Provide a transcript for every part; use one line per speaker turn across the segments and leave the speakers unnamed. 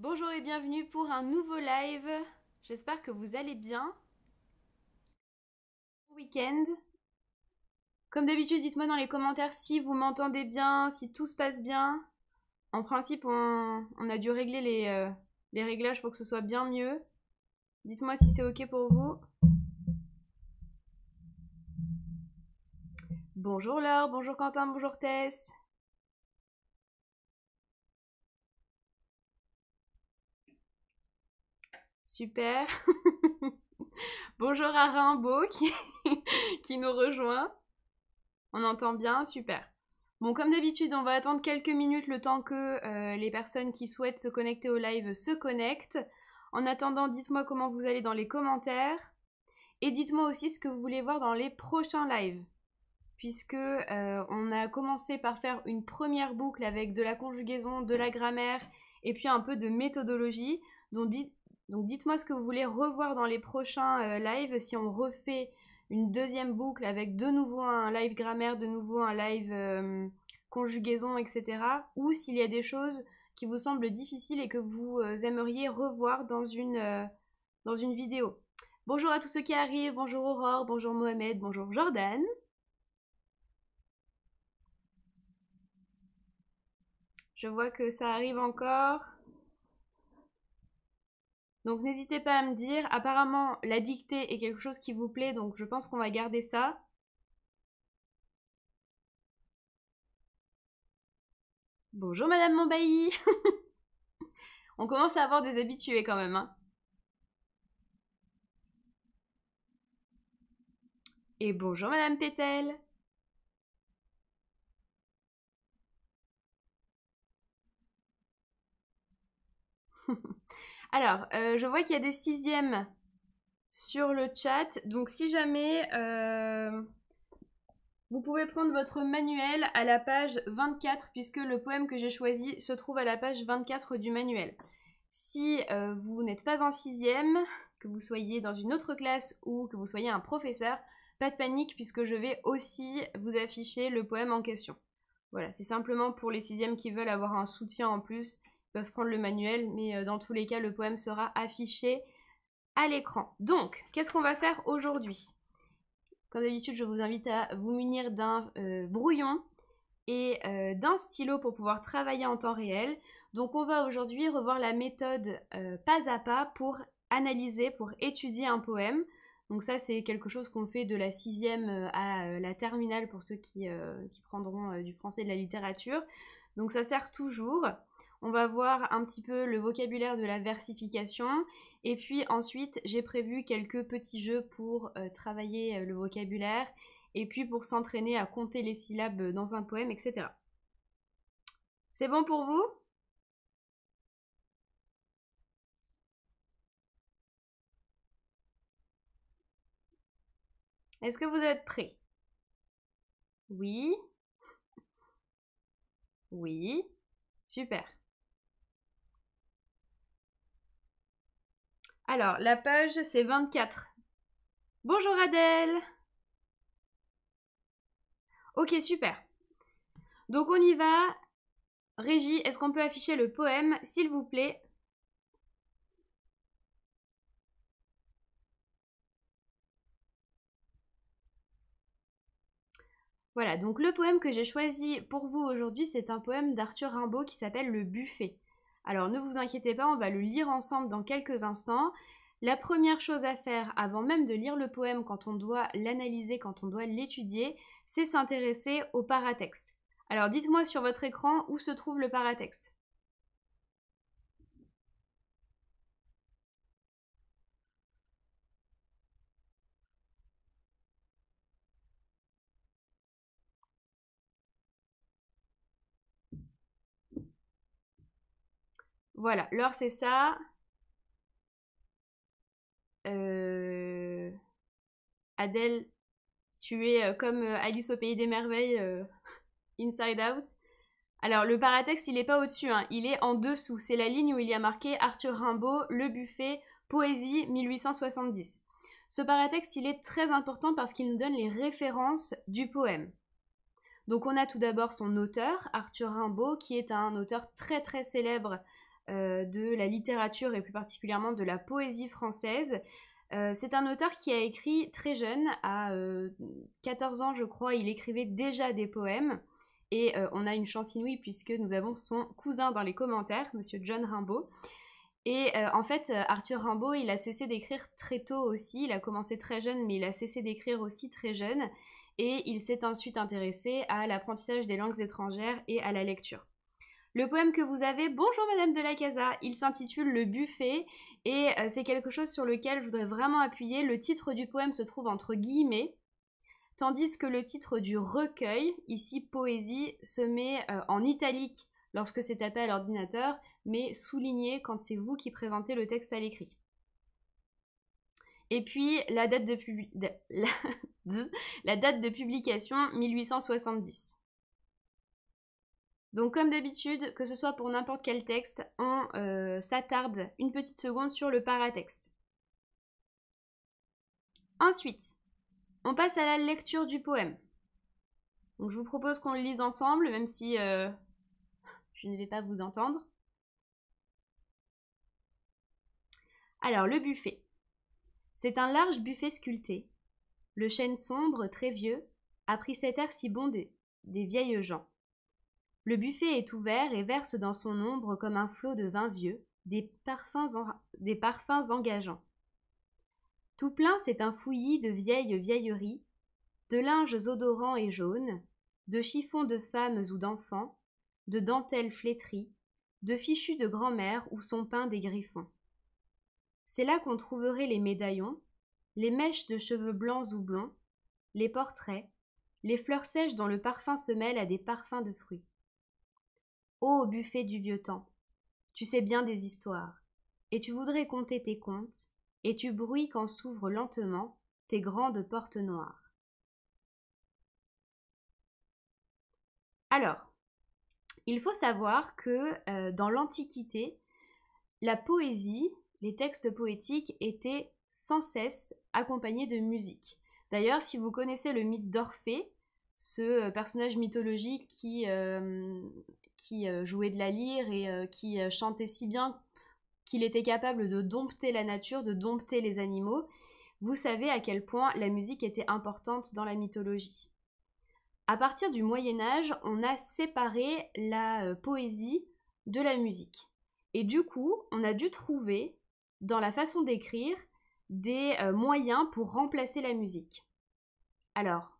Bonjour et bienvenue pour un nouveau live. J'espère que vous allez bien. Bon week-end. Comme d'habitude, dites-moi dans les commentaires si vous m'entendez bien, si tout se passe bien. En principe, on, a dû régler les, euh, les, réglages pour que ce soit bien mieux. Dites-moi si c'est OK pour vous. Bonjour Laure, bonjour Quentin, bonjour Tess. Super. Bonjour à Rimbaud qui, nous rejoint. On entend bien, super. Bon, comme d'habitude, on va attendre quelques minutes le temps que euh, les personnes qui souhaitent se connecter au live se connectent. En attendant, dites-moi comment vous allez dans les commentaires. Et dites-moi aussi ce que vous voulez voir dans les prochains lives. Puisque euh, on a commencé par faire une première boucle avec de la conjugaison, de la grammaire et puis un peu de méthodologie. Donc, dites, donc dites-moi ce que vous voulez revoir dans les prochains euh, lives, si on refait une deuxième boucle avec de nouveau un live grammaire, de nouveau un live euh, conjugaison, etc. Ou s'il y a des choses qui vous semblent difficiles et que vous euh, aimeriez revoir dans une, dans une vidéo. Bonjour à tous ceux qui arrivent, bonjour Aurore, bonjour Mohamed, bonjour Jordan. Je vois que ça arrive encore. Donc n'hésitez pas à me dire. Apparemment, la dictée est quelque chose qui vous plaît, donc je pense qu'on va garder ça. Bonjour Madame Monbailly On commence à avoir des habitués quand même. Hein. Et bonjour Madame Pétel Alors, euh, je vois qu'il y a des sixièmes sur le chat. Donc, si jamais euh, vous pouvez prendre votre manuel à la page 24, puisque le poème que j'ai choisi se trouve à la page 24 du manuel. Si euh, vous n'êtes pas en sixième, que vous soyez dans une autre classe ou que vous soyez un professeur, pas de panique puisque je vais aussi vous afficher le poème en question. Voilà, c'est simplement pour les sixièmes qui veulent avoir un soutien en plus peuvent prendre le manuel, mais euh, dans tous les cas, le poème sera affiché à l'écran. Donc, qu'est-ce qu'on va faire aujourd'hui Comme d'habitude, je vous invite à vous munir d'un euh, brouillon et euh, d'un stylo pour pouvoir travailler en temps réel. Donc, on va aujourd'hui revoir la méthode pas à pas pour analyser, pour étudier un poème. Donc ça, c'est quelque chose qu'on fait de la sixième à la terminale pour ceux qui, qui prendront du français et de la littérature. Donc ça sert toujours. On va voir un petit peu le vocabulaire de la versification. Et puis ensuite, j'ai prévu quelques petits jeux pour euh, travailler euh, le vocabulaire et puis pour s'entraîner à compter les syllabes dans un poème, etc. C'est bon pour vous Est-ce que vous êtes prêts Oui Oui Super Alors, la page, c'est 24. Bonjour Adèle Ok, super. Donc on y va. Régie, est-ce qu'on peut afficher le poème, s'il vous plaît Voilà, donc le poème que j'ai choisi pour vous aujourd'hui, c'est un poème d'Arthur Rimbaud qui s'appelle Le Buffet. Alors ne vous inquiétez pas, on va le lire ensemble dans quelques instants. La première chose à faire avant même de lire le poème quand on doit l'analyser, quand on doit l'étudier, c'est s'intéresser au paratexte. Alors dites-moi sur votre écran où se trouve le paratexte. Voilà, l'heure c'est ça. Euh, Adèle, tu es euh, comme euh, Alice au pays des merveilles, Inside Out. Alors le paratexte, il n'est pas au-dessus, hein, il est en dessous. C'est la ligne où il y a marqué Arthur Rimbaud, Le Buffet, Poésie 1870. Ce paratexte, il est très important parce qu'il nous donne les références du poème. Donc on a tout d'abord son auteur, Arthur Rimbaud, qui est un auteur très très célèbre euh, de la littérature et plus particulièrement de la poésie française. Euh, c'est un auteur qui a écrit très jeune, à 14 euh, ans je crois, il écrivait déjà des poèmes. Et on a une chance inouïe puisque nous avons son cousin dans les commentaires, monsieur John Rimbaud. Et en fait, Arthur Rimbaud, il a cessé d'écrire très tôt aussi. Il a commencé très jeune, mais il a cessé d'écrire aussi très jeune. Et il s'est ensuite intéressé à l'apprentissage des langues étrangères et à la lecture. Le poème que vous avez, bonjour Madame de la Casa, il s'intitule Le buffet et euh, c'est quelque chose sur lequel je voudrais vraiment appuyer. Le titre du poème se trouve entre guillemets, tandis que le titre du recueil, ici poésie, se met euh, en italique lorsque c'est tapé à l'ordinateur, mais souligné quand c'est vous qui présentez le texte à l'écrit. Et puis la date de, la date de publication 1870. Donc comme d'habitude, que ce soit pour n'importe quel texte, on euh, s'attarde une petite seconde sur le paratexte. Ensuite, on passe à la lecture du poème. je vous propose qu'on le lise ensemble, même si euh, je ne vais pas vous entendre. Alors, le buffet. C'est un large buffet sculpté. Le chêne sombre, très vieux, a pris cet air si bon des vieilles gens. Le buffet est ouvert et verse dans son ombre comme un flot de vin vieux des parfums, des parfums engageants. Tout plein, c'est un fouillis de vieilles vieilleries, de linges odorants et jaunes, de chiffons de femmes ou d'enfants, de dentelles flétries, de fichus de grand-mère où sont peints des griffons. C'est là qu'on trouverait les médaillons, les mèches de cheveux blancs ou blonds, les portraits, les fleurs sèches dont le parfum se mêle à des parfums de fruits. Ô buffet du vieux temps, tu sais bien des histoires, et tu voudrais compter tes contes, et tu bruis quand s'ouvrent lentement tes grandes portes noires. Alors, il faut savoir que euh, dans l'Antiquité, la poésie, les textes poétiques étaient sans cesse accompagnés de musique. D'ailleurs, si vous connaissez le mythe d'Orphée, ce euh, personnage mythologique qui euh, qui euh, jouait de la lyre et euh, qui euh, chantait si bien qu'il était capable de dompter la nature, de dompter les animaux, vous savez à quel point la musique était importante dans la mythologie. À partir du Moyen Âge, on a séparé la poésie de la musique. Et du coup, on a dû trouver, dans la façon d'écrire, des moyens pour remplacer la musique. Alors,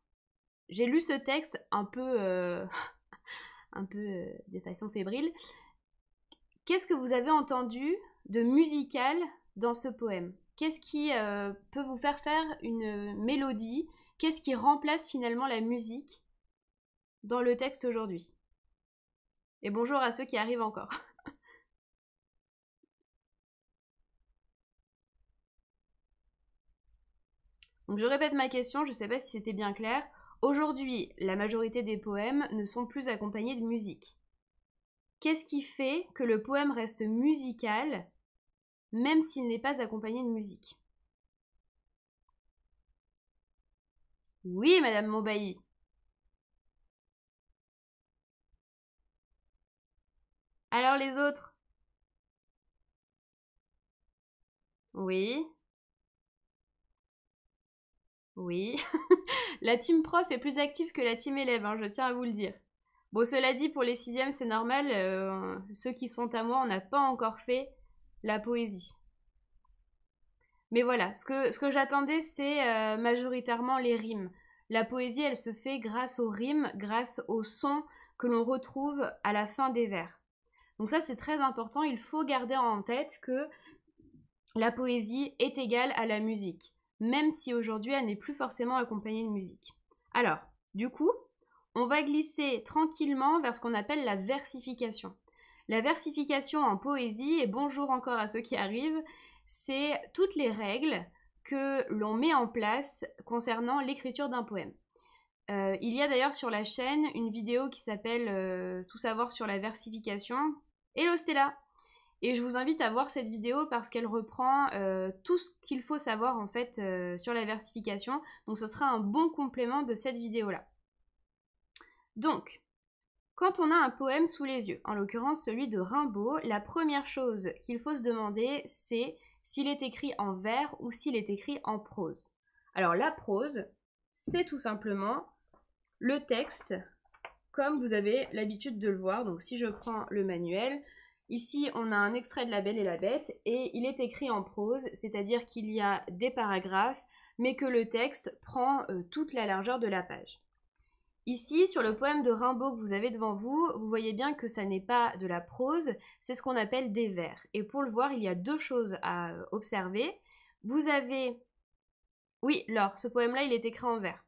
j'ai lu ce texte un peu... un peu euh, de façon fébrile. Qu'est-ce que vous avez entendu de musical dans ce poème Qu'est-ce qui euh, peut vous faire faire une mélodie Qu'est-ce qui remplace finalement la musique dans le texte aujourd'hui Et bonjour à ceux qui arrivent encore. Donc je répète ma question, je ne sais pas si c'était bien clair. Aujourd'hui, la majorité des poèmes ne sont plus accompagnés de musique. Qu'est-ce qui fait que le poème reste musical même s'il n'est pas accompagné de musique Oui, Madame Montbailly. Alors les autres Oui. Oui. la team prof est plus active que la team élève, hein, je tiens à vous le dire. Bon, cela dit, pour les sixièmes, c'est normal. Euh, ceux qui sont à moi, on n'a pas encore fait la poésie. Mais voilà, ce que, j'attendais, c'est euh, majoritairement les rimes. La poésie, elle se fait grâce aux rimes, grâce aux sons que l'on retrouve à la fin des vers. Donc ça, c'est très important. Il faut garder en tête que la poésie est égale à la musique même si aujourd'hui elle n'est plus forcément accompagnée de musique. Alors, du coup, on va glisser tranquillement vers ce qu'on appelle la versification. La versification en poésie, et bonjour encore à ceux qui arrivent, c'est toutes les règles que l'on met en place concernant l'écriture d'un poème. Euh, il y a d'ailleurs sur la chaîne une vidéo qui s'appelle euh, Tout savoir sur la versification. Hello Stella et je vous invite à voir cette vidéo parce qu'elle reprend euh, tout ce qu'il faut savoir en fait euh, sur la versification. Donc ce sera un bon complément de cette vidéo-là. Donc, quand on a un poème sous les yeux, en l'occurrence celui de Rimbaud, la première chose qu'il faut se demander, c'est s'il est écrit en vers ou s'il est écrit en prose. Alors la prose, c'est tout simplement le texte comme vous avez l'habitude de le voir. Donc si je prends le manuel, Ici, on a un extrait de La Belle et la Bête et il est écrit en prose, c'est-à-dire qu'il y a des paragraphes, mais que le texte prend euh, toute la largeur de la page. Ici, sur le poème de Rimbaud que vous avez devant vous, vous voyez bien que ça n'est pas de la prose, c'est ce qu'on appelle des vers. Et pour le voir, il y a deux choses à euh, observer. Vous avez... Oui, alors ce poème-là, il est écrit en vers.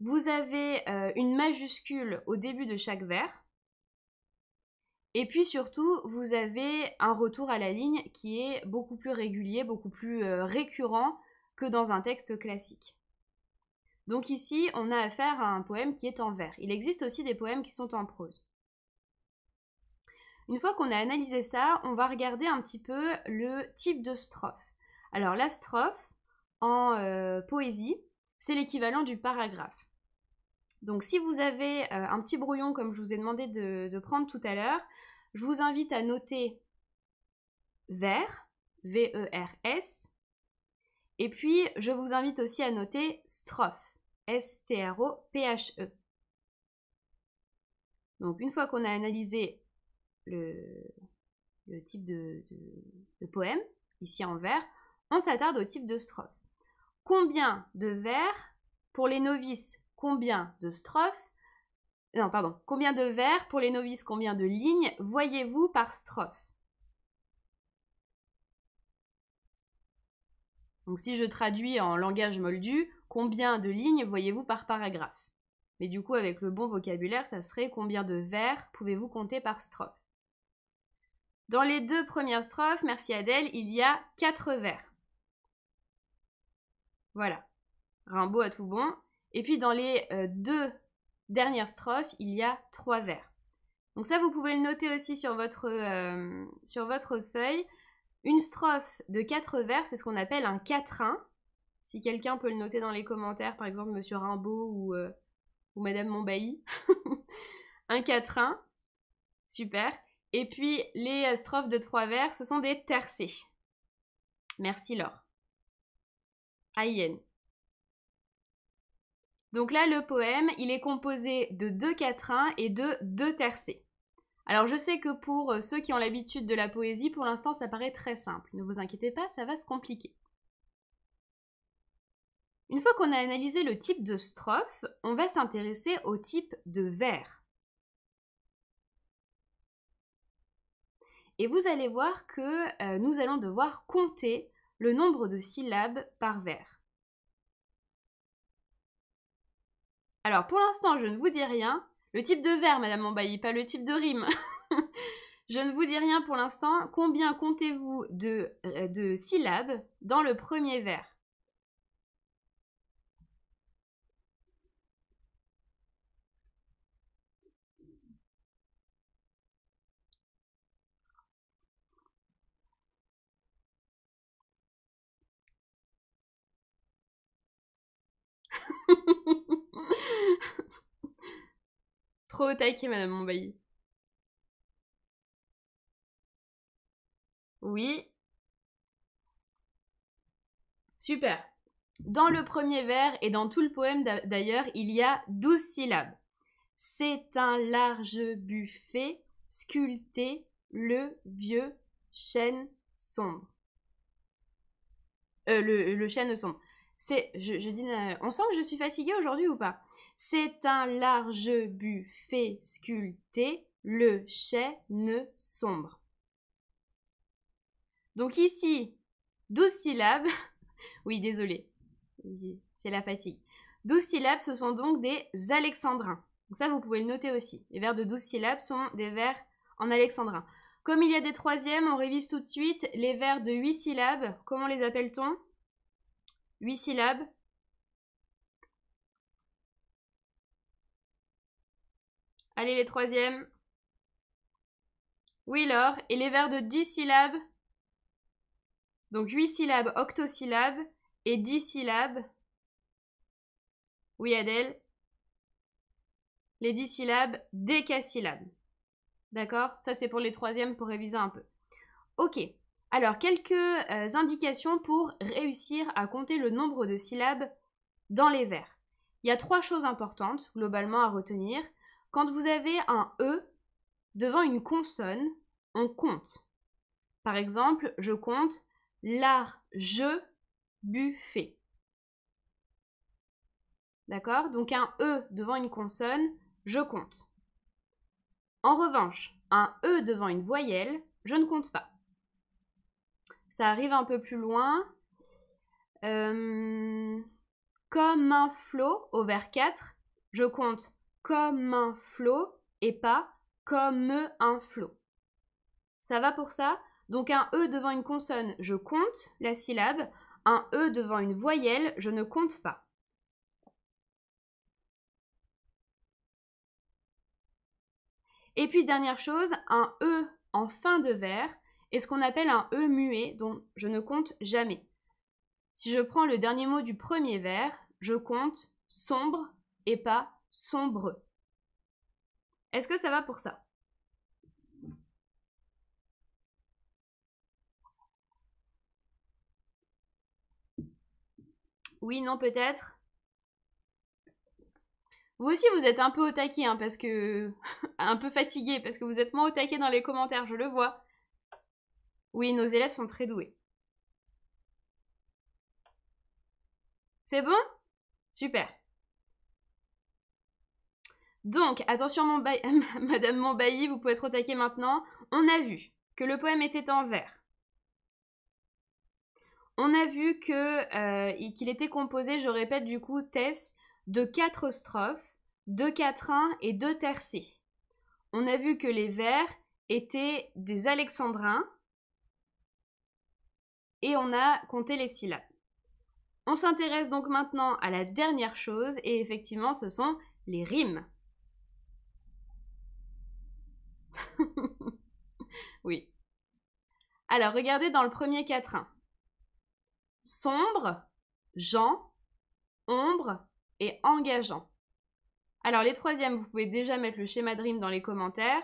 Vous avez euh, une majuscule au début de chaque vers. Et puis surtout, vous avez un retour à la ligne qui est beaucoup plus régulier, beaucoup plus euh, récurrent que dans un texte classique. Donc ici, on a affaire à un poème qui est en vers. Il existe aussi des poèmes qui sont en prose. Une fois qu'on a analysé ça, on va regarder un petit peu le type de strophe. Alors la strophe, en euh, poésie, c'est l'équivalent du paragraphe. Donc si vous avez euh, un petit brouillon comme je vous ai demandé de, prendre tout à l'heure, je vous invite à noter vers, e V-E-R-S, et puis je vous invite aussi à noter strophe, S-T-R-O-P-H-E. Donc une fois qu'on a analysé le, type de, de poème, ici en vers, on s'attarde au type de strophe. Combien de vers pour les novices Combien de strophes Non, pardon. Combien de vers Pour les novices, combien de lignes voyez-vous par strophe Donc si je traduis en langage moldu, combien de lignes voyez-vous par paragraphe mais du coup, avec le bon vocabulaire, ça serait combien de vers pouvez-vous compter par strophe Dans les deux premières strophes, merci Adèle, il y a quatre vers. Voilà. Rimbaud à tout bon. Et puis dans les euh, deux dernières strophes, il y a trois vers. Donc ça, vous pouvez le noter aussi sur votre, euh, sur votre feuille. Une strophe de quatre vers, c'est ce qu'on appelle un quatrain. Si quelqu'un peut le noter dans les commentaires, par exemple Monsieur Rimbaud ou, euh, Madame Montbailly. un quatrain, super. Et puis les strophes de trois vers, ce sont des tercets. Merci Laure. Aïen. Donc là, le poème, il est composé de deux quatrains et de deux tercets. Alors je sais que pour euh, ceux qui ont l'habitude de la poésie, pour l'instant ça paraît très simple. Ne vous inquiétez pas, ça va se compliquer. Une fois qu'on a analysé le type de strophe, on va s'intéresser au type de vers. Et vous allez voir que euh, nous allons devoir compter le nombre de syllabes par vers. Alors pour l'instant, je ne vous dis rien. Le type de vers, Madame Mbaye, pas le type de rime. je ne vous dis rien pour l'instant. Combien comptez-vous de, euh, de syllabes dans le premier vers Trop Madame Oui. Super. Dans le premier vers et dans tout le poème d'ailleurs, il y a douze syllabes. C'est un large buffet sculpté le vieux chêne sombre. Euh, le, le chêne sombre je, dis, euh, on sent que je suis fatiguée aujourd'hui ou pas C'est un large buffet sculpté, le chêne sombre. Donc ici, 12 syllabes. oui, désolé, c'est la fatigue. 12 syllabes, ce sont donc des alexandrins. Donc ça, vous pouvez le noter aussi. Les vers de 12 syllabes sont des vers en alexandrin. Comme il y a des troisièmes, on révise tout de suite les vers de 8 syllabes. Comment les appelle-t-on 8 syllabes. Allez, les troisièmes. Oui, Laure. Et les vers de 10 syllabes Donc 8 syllabes, octosyllabes et 10 syllabes. Oui, Adèle. Les 10 syllabes, décasyllabes. D'accord Ça, c'est pour les troisièmes pour réviser un peu. Ok. Alors, quelques euh, indications pour réussir à compter le nombre de syllabes dans les vers. Il y a trois choses importantes globalement à retenir. Quand vous avez un E devant une consonne, on compte. Par exemple, je compte l'art, je, buffet. D'accord Donc un E devant une consonne, je compte. En revanche, un E devant une voyelle, je ne compte pas. Ça arrive un peu plus loin. Euh, comme un flot au vers 4, je compte comme un flot et pas comme un flot. Ça va pour ça Donc un E devant une consonne, je compte la syllabe. Un E devant une voyelle, je ne compte pas. Et puis dernière chose, un E en fin de vers, et ce qu'on appelle un E muet dont je ne compte jamais. Si je prends le dernier mot du premier vers, je compte sombre et pas sombreux. Est-ce que ça va pour ça Oui, non, peut-être vous aussi, vous êtes un peu au taquet, hein, parce que. un peu fatigué, parce que vous êtes moins au taquet dans les commentaires, je le vois. Oui, nos élèves sont très doués. C'est bon Super. Donc, attention Madame Montbailly, vous pouvez être attaquée maintenant. On a vu que le poème était en vers. On a vu euh, qu'il était composé, je répète du coup, Tess, de quatre strophes, deux quatrains et deux tercets. On a vu que les vers étaient des alexandrins, et on a compté les syllabes. On s'intéresse donc maintenant à la dernière chose et effectivement ce sont les rimes. oui. Alors regardez dans le premier quatrain. Sombre, Jean, ombre et engageant. Alors les troisièmes, vous pouvez déjà mettre le schéma de rime dans les commentaires.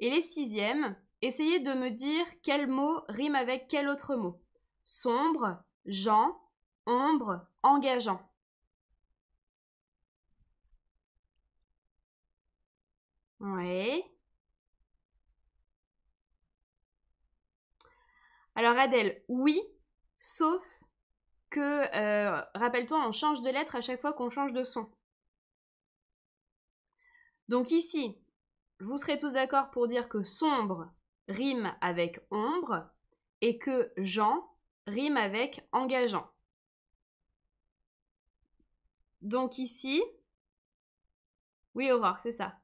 Et les sixièmes, Essayez de me dire quel mot rime avec quel autre mot. Sombre, Jean, ombre, engageant. Oui. Alors Adèle, oui, sauf que, euh, rappelle-toi, on change de lettre à chaque fois qu'on change de son. Donc ici, vous serez tous d'accord pour dire que sombre, rime avec ombre et que Jean rime avec engageant. Donc ici, oui Aurore, c'est ça.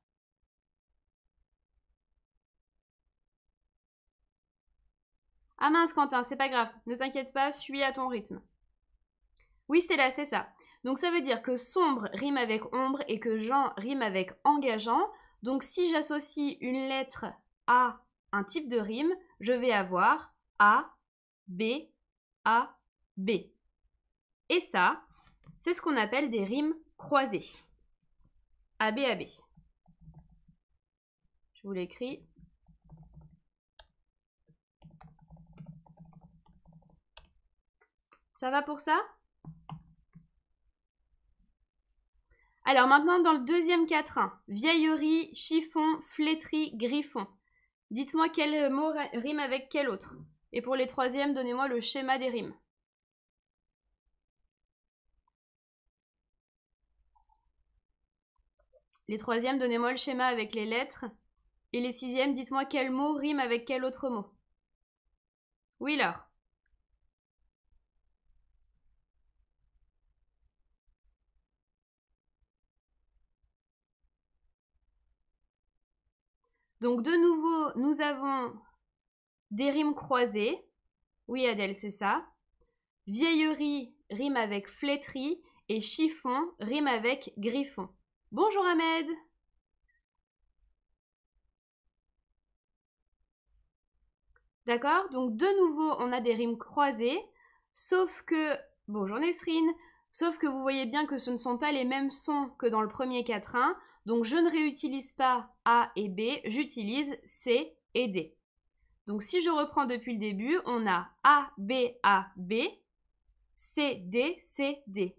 Ah mince Quentin, c'est pas grave, ne t'inquiète pas, suis à ton rythme. Oui Stella, c'est ça. Donc ça veut dire que sombre rime avec ombre et que Jean rime avec engageant. Donc si j'associe une lettre a type de rime, je vais avoir A, B, A, B. Et ça, c'est ce qu'on appelle des rimes croisées. A, B, A, B. Je vous l'écris. Ça va pour ça Alors maintenant, dans le deuxième quatrain, vieillerie, chiffon, flétrie, griffon. Dites-moi quel euh, mot rime avec quel autre. Et pour les troisièmes, donnez-moi le schéma des rimes. Les troisièmes, donnez-moi le schéma avec les lettres. Et les sixièmes, dites-moi quel mot rime avec quel autre mot. Oui, Laure. Donc de nouveau, nous avons des rimes croisées. Oui, Adèle, c'est ça. Vieillerie rime avec flétrie et chiffon rime avec griffon. Bonjour Ahmed D'accord Donc de nouveau, on a des rimes croisées, sauf que... Bonjour Nesrine Sauf que vous voyez bien que ce ne sont pas les mêmes sons que dans le premier quatrain. Donc je ne réutilise pas A et B, j'utilise C et D. Donc si je reprends depuis le début, on a A, B, A, B, C, D, C, D.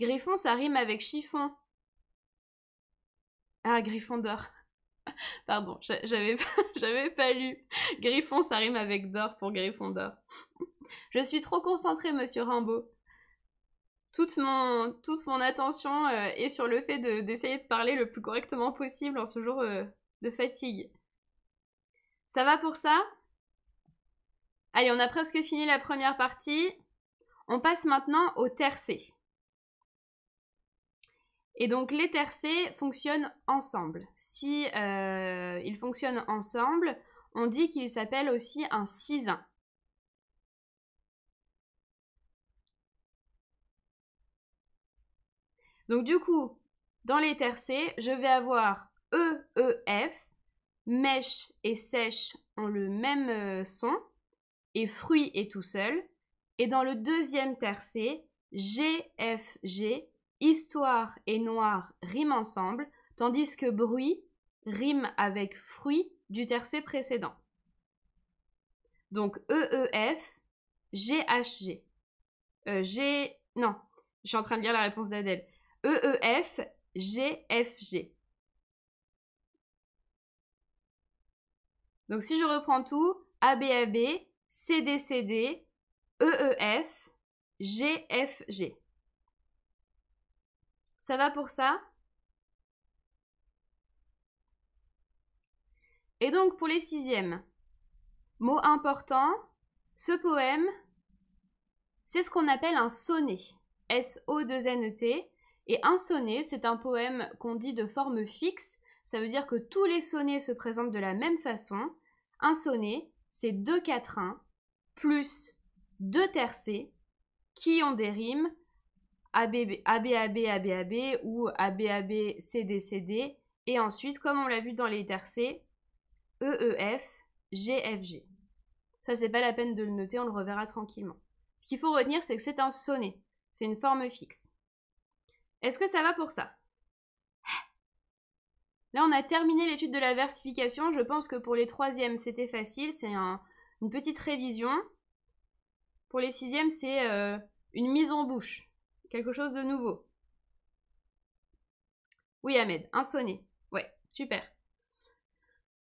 Griffon, ça rime avec chiffon. Ah, Griffon d'or. Pardon, j'avais pas, pas lu. Griffon, ça rime avec d'or pour Griffon d'or. Je suis trop concentrée, monsieur Rimbaud toute mon, toute mon attention euh, est sur le fait d'essayer de, parler le plus correctement possible en ce jour euh, de fatigue. Ça va pour ça Allez, on a presque fini la première partie. On passe maintenant aux tercé Et donc les tercés fonctionnent ensemble. Si euh, ils fonctionnent ensemble, on dit qu'ils s'appellent aussi un cisin. Donc du coup, dans les tercés, je vais avoir E, E, F, mèche et sèche ont le même euh, son, et fruit est tout seul. Et dans le deuxième tercé, G, F, G, histoire et noir riment ensemble, tandis que bruit rime avec fruit du tercé précédent. Donc EEF, GHG. Euh, G. Non, je suis en train de lire la réponse d'Adèle. E e F, GFG. Donc si je reprends tout, ABAB, CDCD, EEF, GFG. Ça va pour ça Et donc pour les sixièmes, mot important, ce poème, c'est ce qu'on appelle un sonnet. S-O-2-N-E-T. Et un sonnet, c'est un poème qu'on dit de forme fixe, ça veut dire que tous les sonnets se présentent de la même façon. Un sonnet, c'est deux quatrains plus deux tercets qui ont des rimes ABAB, ABAB, ou ABAB, Et ensuite, comme on l'a vu dans les tercets, EEF, GFG. Ça, c'est pas la peine de le noter, on le reverra tranquillement. Ce qu'il faut retenir, c'est que c'est un sonnet. C'est une forme fixe. Est-ce que ça va pour ça Là, on a terminé l'étude de la versification. Je pense que pour les troisièmes, c'était facile. C'est une petite révision. Pour les sixièmes, c'est euh, une mise en bouche. Quelque chose de nouveau. Oui, Ahmed, un sonnet. Ouais, super.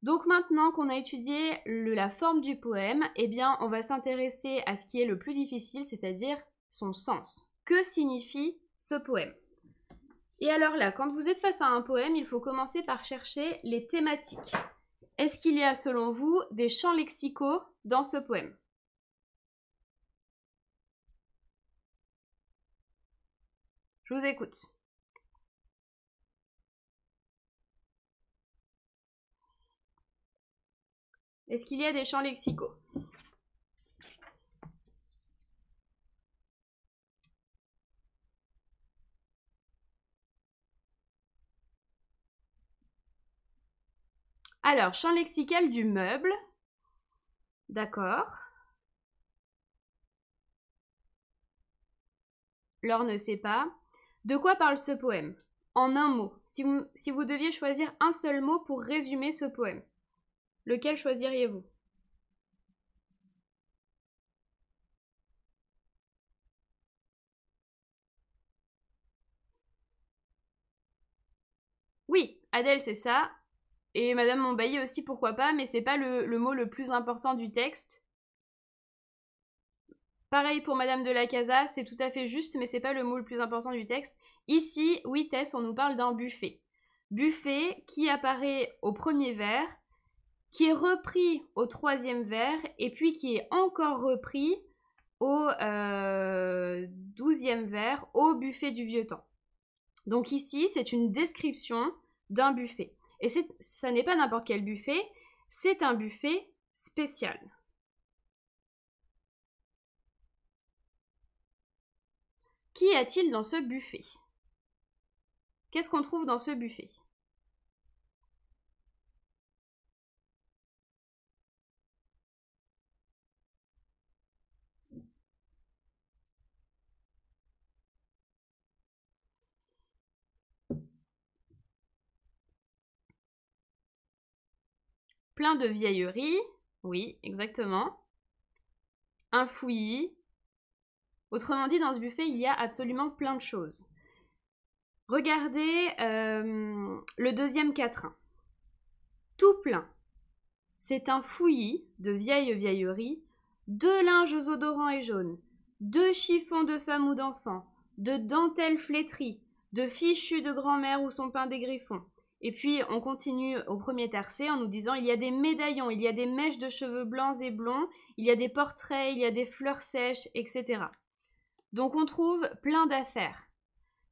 Donc maintenant qu'on a étudié la forme du poème, eh bien, on va s'intéresser à ce qui est le plus difficile, c'est-à-dire son sens. Que signifie ce poème et alors là, quand vous êtes face à un poème, il faut commencer par chercher les thématiques. Est-ce qu'il y a, selon vous, des champs lexicaux dans ce poème Je vous écoute. Est-ce qu'il y a des champs lexicaux Alors, champ lexical du meuble. D'accord. Laure ne sait pas. De quoi parle ce poème En un mot. Si vous, si vous deviez choisir un seul mot pour résumer ce poème, lequel choisiriez-vous Oui, Adèle, c'est ça. Et Madame Montbailly aussi, pourquoi pas, mais c'est pas le, mot le plus important du texte. Pareil pour Madame de la Casa, c'est tout à fait juste, mais c'est pas le mot le plus important du texte. Ici, oui, Tess, on nous parle d'un buffet. Buffet qui apparaît au premier vers, qui est repris au troisième vers, et puis qui est encore repris au euh, douzième vers, au buffet du vieux temps. Donc ici, c'est une description d'un buffet. Et ça n'est pas n'importe quel buffet, c'est un buffet spécial. Qu'y a-t-il dans ce buffet Qu'est-ce qu'on trouve dans ce buffet plein de vieilleries, oui, exactement, un fouillis. Autrement dit, dans ce buffet, il y a absolument plein de choses. Regardez euh, le deuxième quatrain. Tout plein. C'est un fouillis de vieilles vieilleries, deux linges odorants et jaunes, deux chiffons de femme ou d'enfants, de dentelles flétries, de fichus de grand-mère ou son pain des griffons, et puis on continue au premier tarcé en nous disant il y a des médaillons, il y a des mèches de cheveux blancs et blonds, il y a des portraits, il y a des fleurs sèches, etc. Donc on trouve plein d'affaires.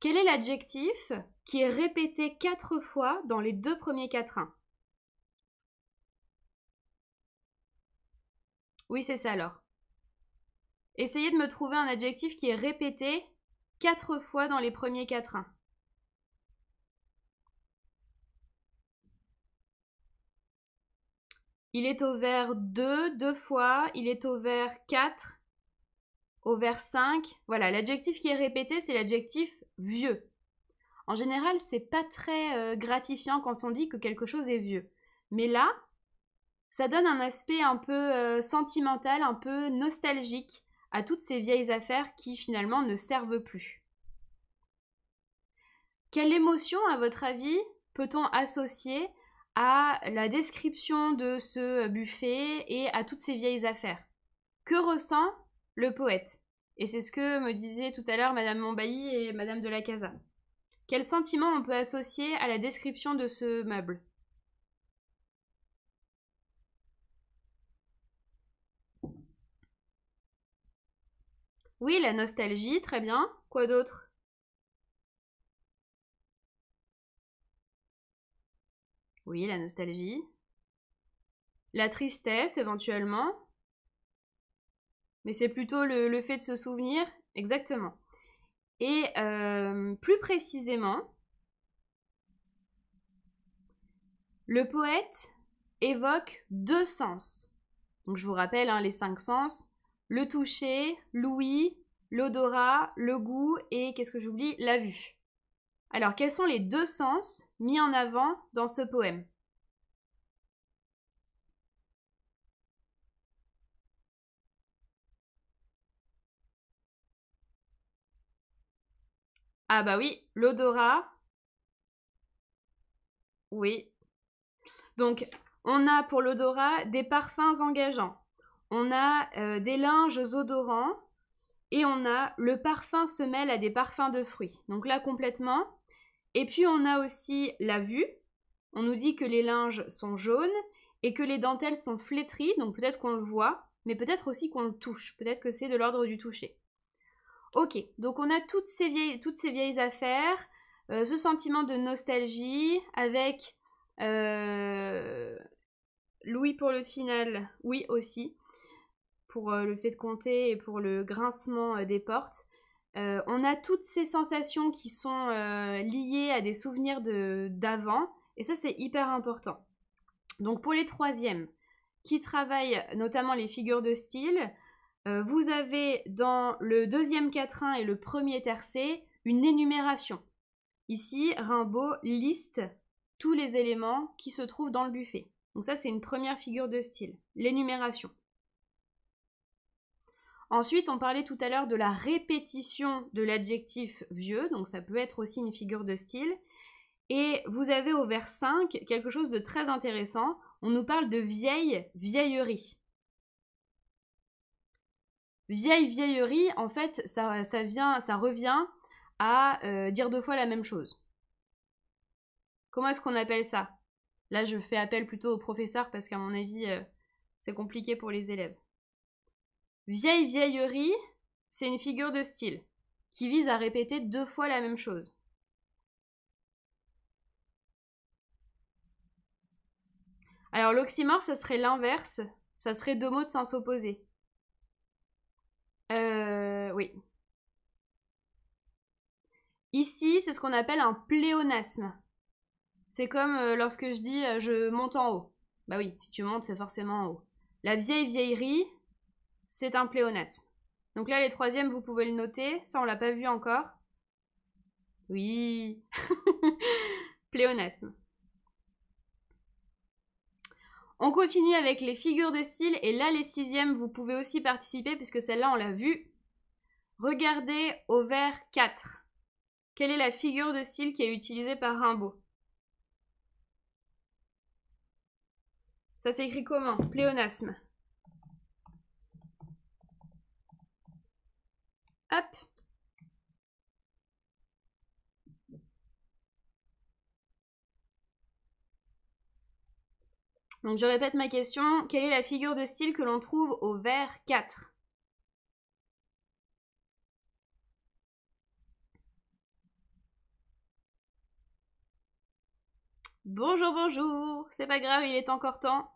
Quel est l'adjectif qui est répété quatre fois dans les deux premiers quatrains Oui, c'est ça alors. Essayez de me trouver un adjectif qui est répété quatre fois dans les premiers quatrains. Il est au vers 2 deux fois, il est au vers 4, au vers 5. Voilà, l'adjectif qui est répété, c'est l'adjectif vieux. En général, c'est pas très euh, gratifiant quand on dit que quelque chose est vieux. Mais là, ça donne un aspect un peu euh, sentimental, un peu nostalgique à toutes ces vieilles affaires qui finalement ne servent plus. Quelle émotion, à votre avis, peut-on associer à la description de ce buffet et à toutes ces vieilles affaires. Que ressent le poète Et c'est ce que me disaient tout à l'heure Madame Montbailly et Madame de la Casa. Quel sentiment on peut associer à la description de ce meuble Oui, la nostalgie, très bien. Quoi d'autre Oui, la nostalgie. La tristesse, éventuellement. Mais c'est plutôt le, fait de se souvenir, exactement. Et euh, plus précisément, le poète évoque deux sens. Donc je vous rappelle hein, les cinq sens, le toucher, l'ouïe, l'odorat, le goût et qu'est-ce que j'oublie La vue. Alors, quels sont les deux sens mis en avant dans ce poème Ah bah oui, l'odorat. Oui. Donc, on a pour l'odorat des parfums engageants. On a euh, des linges odorants. Et on a le parfum se mêle à des parfums de fruits. Donc là, complètement, et puis on a aussi la vue. On nous dit que les linges sont jaunes et que les dentelles sont flétries, donc peut-être qu'on le voit, mais peut-être aussi qu'on le touche, peut-être que c'est de l'ordre du toucher. Ok, donc on a toutes ces vieilles, affaires, euh, ce sentiment de nostalgie avec euh, Louis pour le final, oui aussi, pour euh, le fait de compter et pour le grincement euh, des portes. Euh, on a toutes ces sensations qui sont euh, liées à des souvenirs d'avant, et ça c'est hyper important. Donc pour les troisièmes, qui travaillent notamment les figures de style, euh, vous avez dans le deuxième quatrain et le premier tercé une énumération. Ici, Rimbaud liste tous les éléments qui se trouvent dans le buffet. Donc ça c'est une première figure de style, l'énumération. Ensuite, on parlait tout à l'heure de la répétition de l'adjectif vieux, donc ça peut être aussi une figure de style. Et vous avez au vers 5 quelque chose de très intéressant. On nous parle de vieille vieillerie. Vieille vieillerie, en fait, ça, vient, ça revient à euh, dire deux fois la même chose. Comment est-ce qu'on appelle ça Là, je fais appel plutôt au professeur parce qu'à mon avis, euh, c'est compliqué pour les élèves. Vieille vieillerie, c'est une figure de style qui vise à répéter deux fois la même chose. Alors l'oxymore, ça serait l'inverse, ça serait deux mots de sens opposé. Euh, oui. Ici, c'est ce qu'on appelle un pléonasme. C'est comme euh, lorsque je dis euh, je monte en haut. Bah oui, si tu montes, c'est forcément en haut. La vieille vieillerie, c'est un pléonasme. Donc là, les troisièmes, vous pouvez le noter. Ça, on l'a pas vu encore. Oui Pléonasme. On continue avec les figures de style. Et là, les sixièmes, vous pouvez aussi participer puisque celle-là, on l'a vu. Regardez au vers 4. Quelle est la figure de style qui est utilisée par Rimbaud Ça s'écrit comment Pléonasme. Hop. Donc je répète ma question. Quelle est la figure de style que l'on trouve au vers 4 Bonjour, bonjour. C'est pas grave, il est encore temps.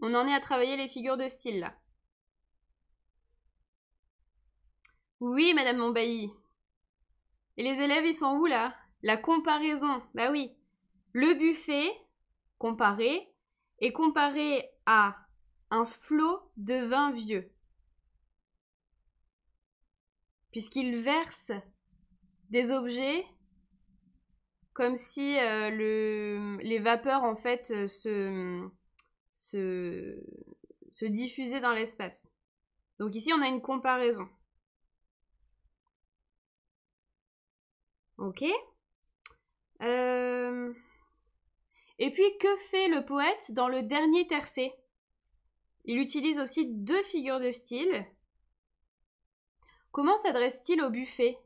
On en est à travailler les figures de style, là. Oui, Madame Montbailly. Et les élèves, ils sont où, là La comparaison, bah oui. Le buffet, comparé, est comparé à un flot de vin vieux. Puisqu'il verse des objets comme si euh, le, les vapeurs en fait euh, se, se, se diffuser dans l'espace. Donc ici, on a une comparaison. Ok euh, Et puis, que fait le poète dans le dernier tercet Il utilise aussi deux figures de style. Comment s'adresse-t-il au buffet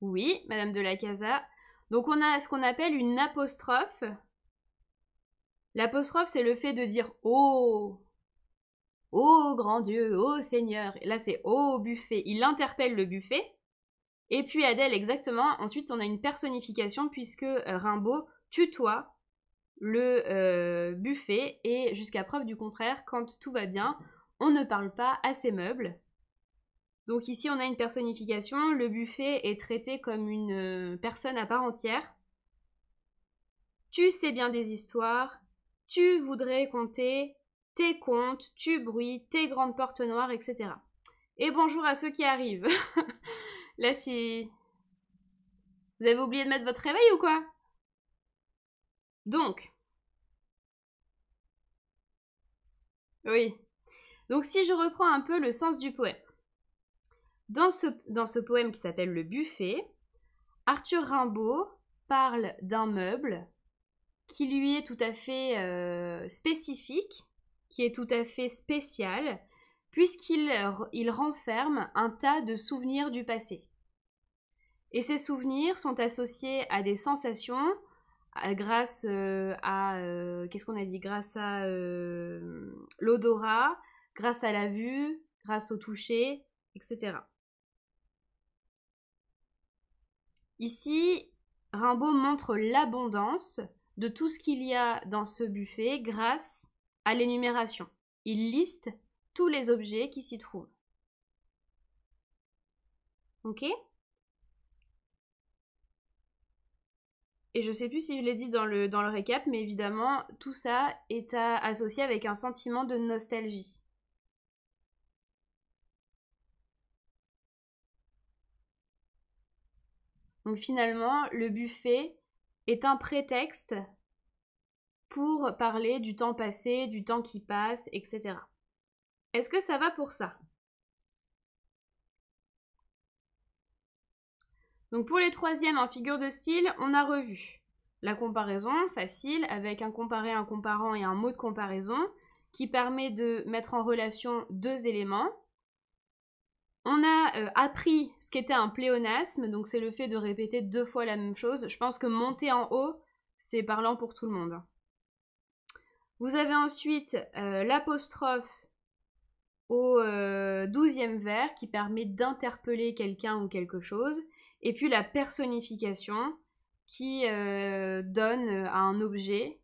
Oui, Madame de la Casa. Donc on a ce qu'on appelle une apostrophe. L'apostrophe, c'est le fait de dire Oh Oh grand Dieu, oh Seigneur. là, c'est Oh buffet. Il interpelle le buffet. Et puis Adèle, exactement. Ensuite, on a une personnification puisque euh, Rimbaud tutoie le euh, buffet et jusqu'à preuve du contraire, quand tout va bien, on ne parle pas à ses meubles. Donc ici, on a une personnification. Le buffet est traité comme une euh, personne à part entière. Tu sais bien des histoires. Tu voudrais compter tes contes, tu bruits, tes grandes portes noires, etc. Et bonjour à ceux qui arrivent. Là, si... Vous avez oublié de mettre votre réveil ou quoi Donc... Oui. Donc si je reprends un peu le sens du poème. Dans ce, poème qui s'appelle Le Buffet, Arthur Rimbaud parle d'un meuble qui lui est tout à fait euh, spécifique, qui est tout à fait spécial, puisqu'il il renferme un tas de souvenirs du passé. Et ces souvenirs sont associés à des sensations grâce euh, à... Euh, qu'est-ce qu'on a dit Grâce à l'odorat, grâce à la vue, grâce au toucher, etc. Ici, Rimbaud montre l'abondance de tout ce qu'il y a dans ce buffet grâce à l'énumération. Il liste tous les objets qui s'y trouvent. Ok Et je ne sais plus si je l'ai dit dans le, dans le récap, mais évidemment, tout ça est associé avec un sentiment de nostalgie. Donc finalement, le buffet est un prétexte pour parler du temps passé, du temps qui passe, etc. Est-ce que ça va pour ça Donc pour les troisièmes en hein, figure de style, on a revu la comparaison facile avec un comparé, un comparant et un mot de comparaison qui permet de mettre en relation deux éléments on a euh, appris ce qu'était un pléonasme, donc c'est le fait de répéter deux fois la même chose. Je pense que monter en haut, c'est parlant pour tout le monde. Vous avez ensuite euh, l'apostrophe au euh, douzième vers qui permet d'interpeller quelqu'un ou quelque chose. Et puis la personnification qui donne à un objet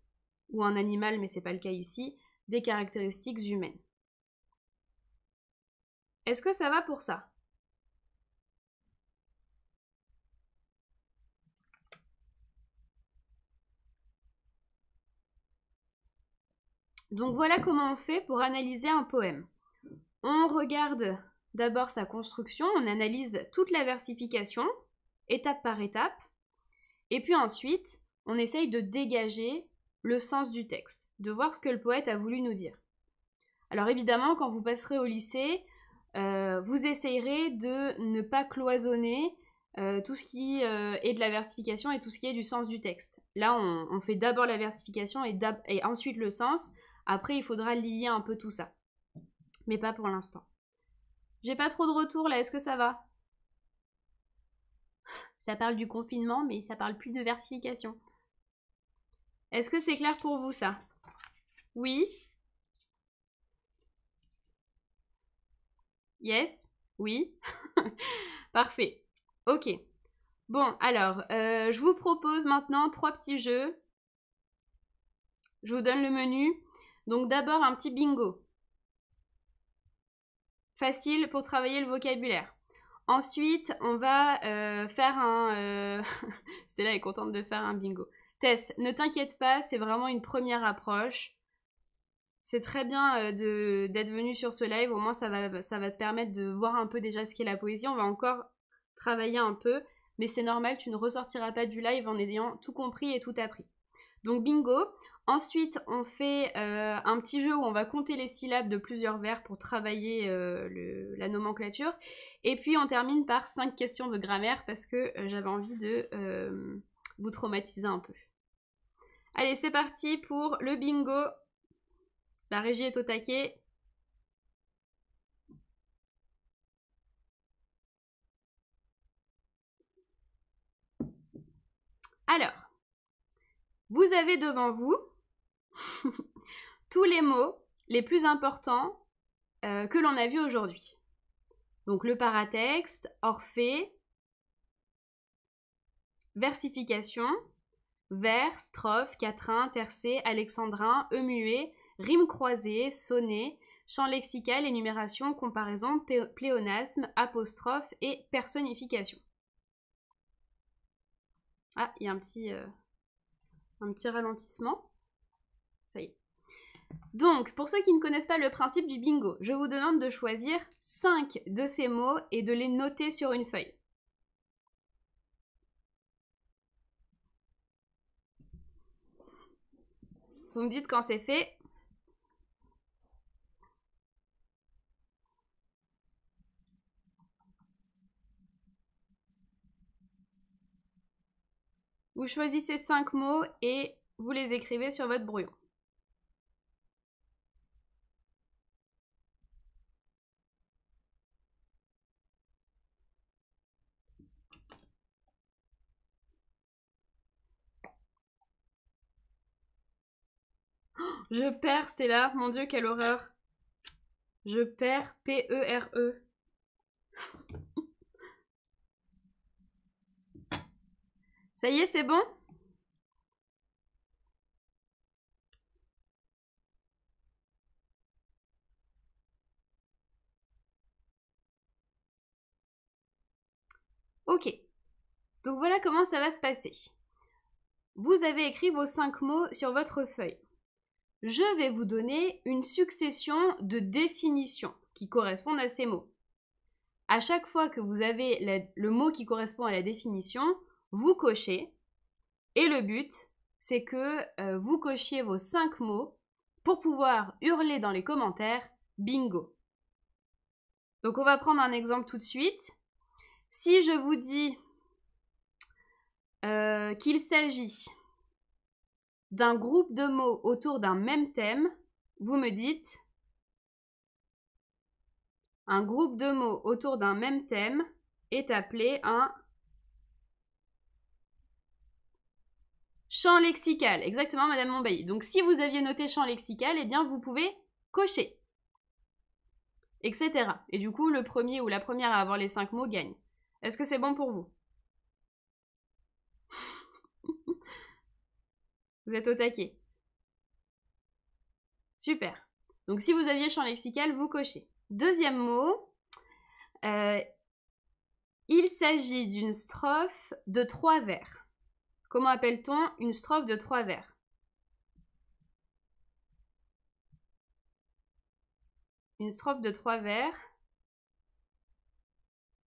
ou un animal, mais c'est pas le cas ici, des caractéristiques humaines. Est-ce que ça va pour ça Donc voilà comment on fait pour analyser un poème. On regarde d'abord sa construction, on analyse toute la versification, étape par étape, et puis ensuite, on essaye de dégager le sens du texte, de voir ce que le poète a voulu nous dire. Alors évidemment, quand vous passerez au lycée, euh, vous essayerez de ne pas cloisonner euh, tout ce qui euh, est de la versification et tout ce qui est du sens du texte. Là, on, fait d'abord la versification et, et, ensuite le sens. Après, il faudra lier un peu tout ça. Mais pas pour l'instant. J'ai pas trop de retour là, est-ce que ça va Ça parle du confinement, mais ça parle plus de versification. Est-ce que c'est clair pour vous ça Oui Yes Oui Parfait. Ok. Bon, alors, euh, je vous propose maintenant trois petits jeux. Je vous donne le menu. Donc d'abord un petit bingo. Facile pour travailler le vocabulaire. Ensuite, on va euh, faire un... Euh, Stella est contente de faire un bingo. Tess, ne t'inquiète pas, c'est vraiment une première approche c'est très bien euh, d'être venu sur ce live. Au moins, ça va, ça va te permettre de voir un peu déjà ce qu'est la poésie. On va encore travailler un peu, mais c'est normal, tu ne ressortiras pas du live en ayant tout compris et tout appris. Donc bingo. Ensuite, on fait euh, un petit jeu où on va compter les syllabes de plusieurs vers pour travailler euh, la nomenclature. Et puis, on termine par 5 questions de grammaire parce que j'avais envie de vous traumatiser un peu. Allez, c'est parti pour le bingo. La régie est au taquet. Alors, vous avez devant vous tous les mots les plus importants euh, que l'on a vus aujourd'hui. Donc le paratexte, Orphée, versification, vers, strophe, quatrain, tercé, alexandrin, e muet, rimes croisées, sonnet, champ lexical, énumération, comparaison, pléonasme, apostrophe et personnification. Ah, il y a un petit, euh, un petit ralentissement. Ça y est. Donc, pour ceux qui ne connaissent pas le principe du bingo, je vous demande de choisir 5 de ces mots et de les noter sur une feuille. Vous me dites quand c'est fait. Vous choisissez cinq mots et vous les écrivez sur votre brouillon. Oh, je perds, c'est là. Mon dieu, quelle horreur. Je perds. P-E-R-E. e r e Ça y est, c'est bon Ok. Donc voilà comment ça va se passer. Vous avez écrit vos cinq mots sur votre feuille. Je vais vous donner une succession de définitions qui correspondent à ces mots. À chaque fois que vous avez le mot qui correspond à la définition, vous cochez. Et le but, c'est que euh, vous cochiez vos cinq mots pour pouvoir hurler dans les commentaires bingo. Donc on va prendre un exemple tout de suite. Si je vous dis euh, qu'il s'agit d'un groupe de mots autour d'un même thème, vous me dites un groupe de mots autour d'un même thème est appelé un Champ lexical, exactement, Madame Montbailly. Donc, si vous aviez noté champ lexical, eh bien, vous pouvez cocher, etc. Et du coup, le premier ou la première à avoir les cinq mots gagne. Est-ce que c'est bon pour vous Vous êtes au taquet. Super. Donc, si vous aviez champ lexical, vous cochez. Deuxième mot, euh, il s'agit d'une strophe de trois vers. Comment appelle-t-on une strophe de trois vers Une strophe de trois vers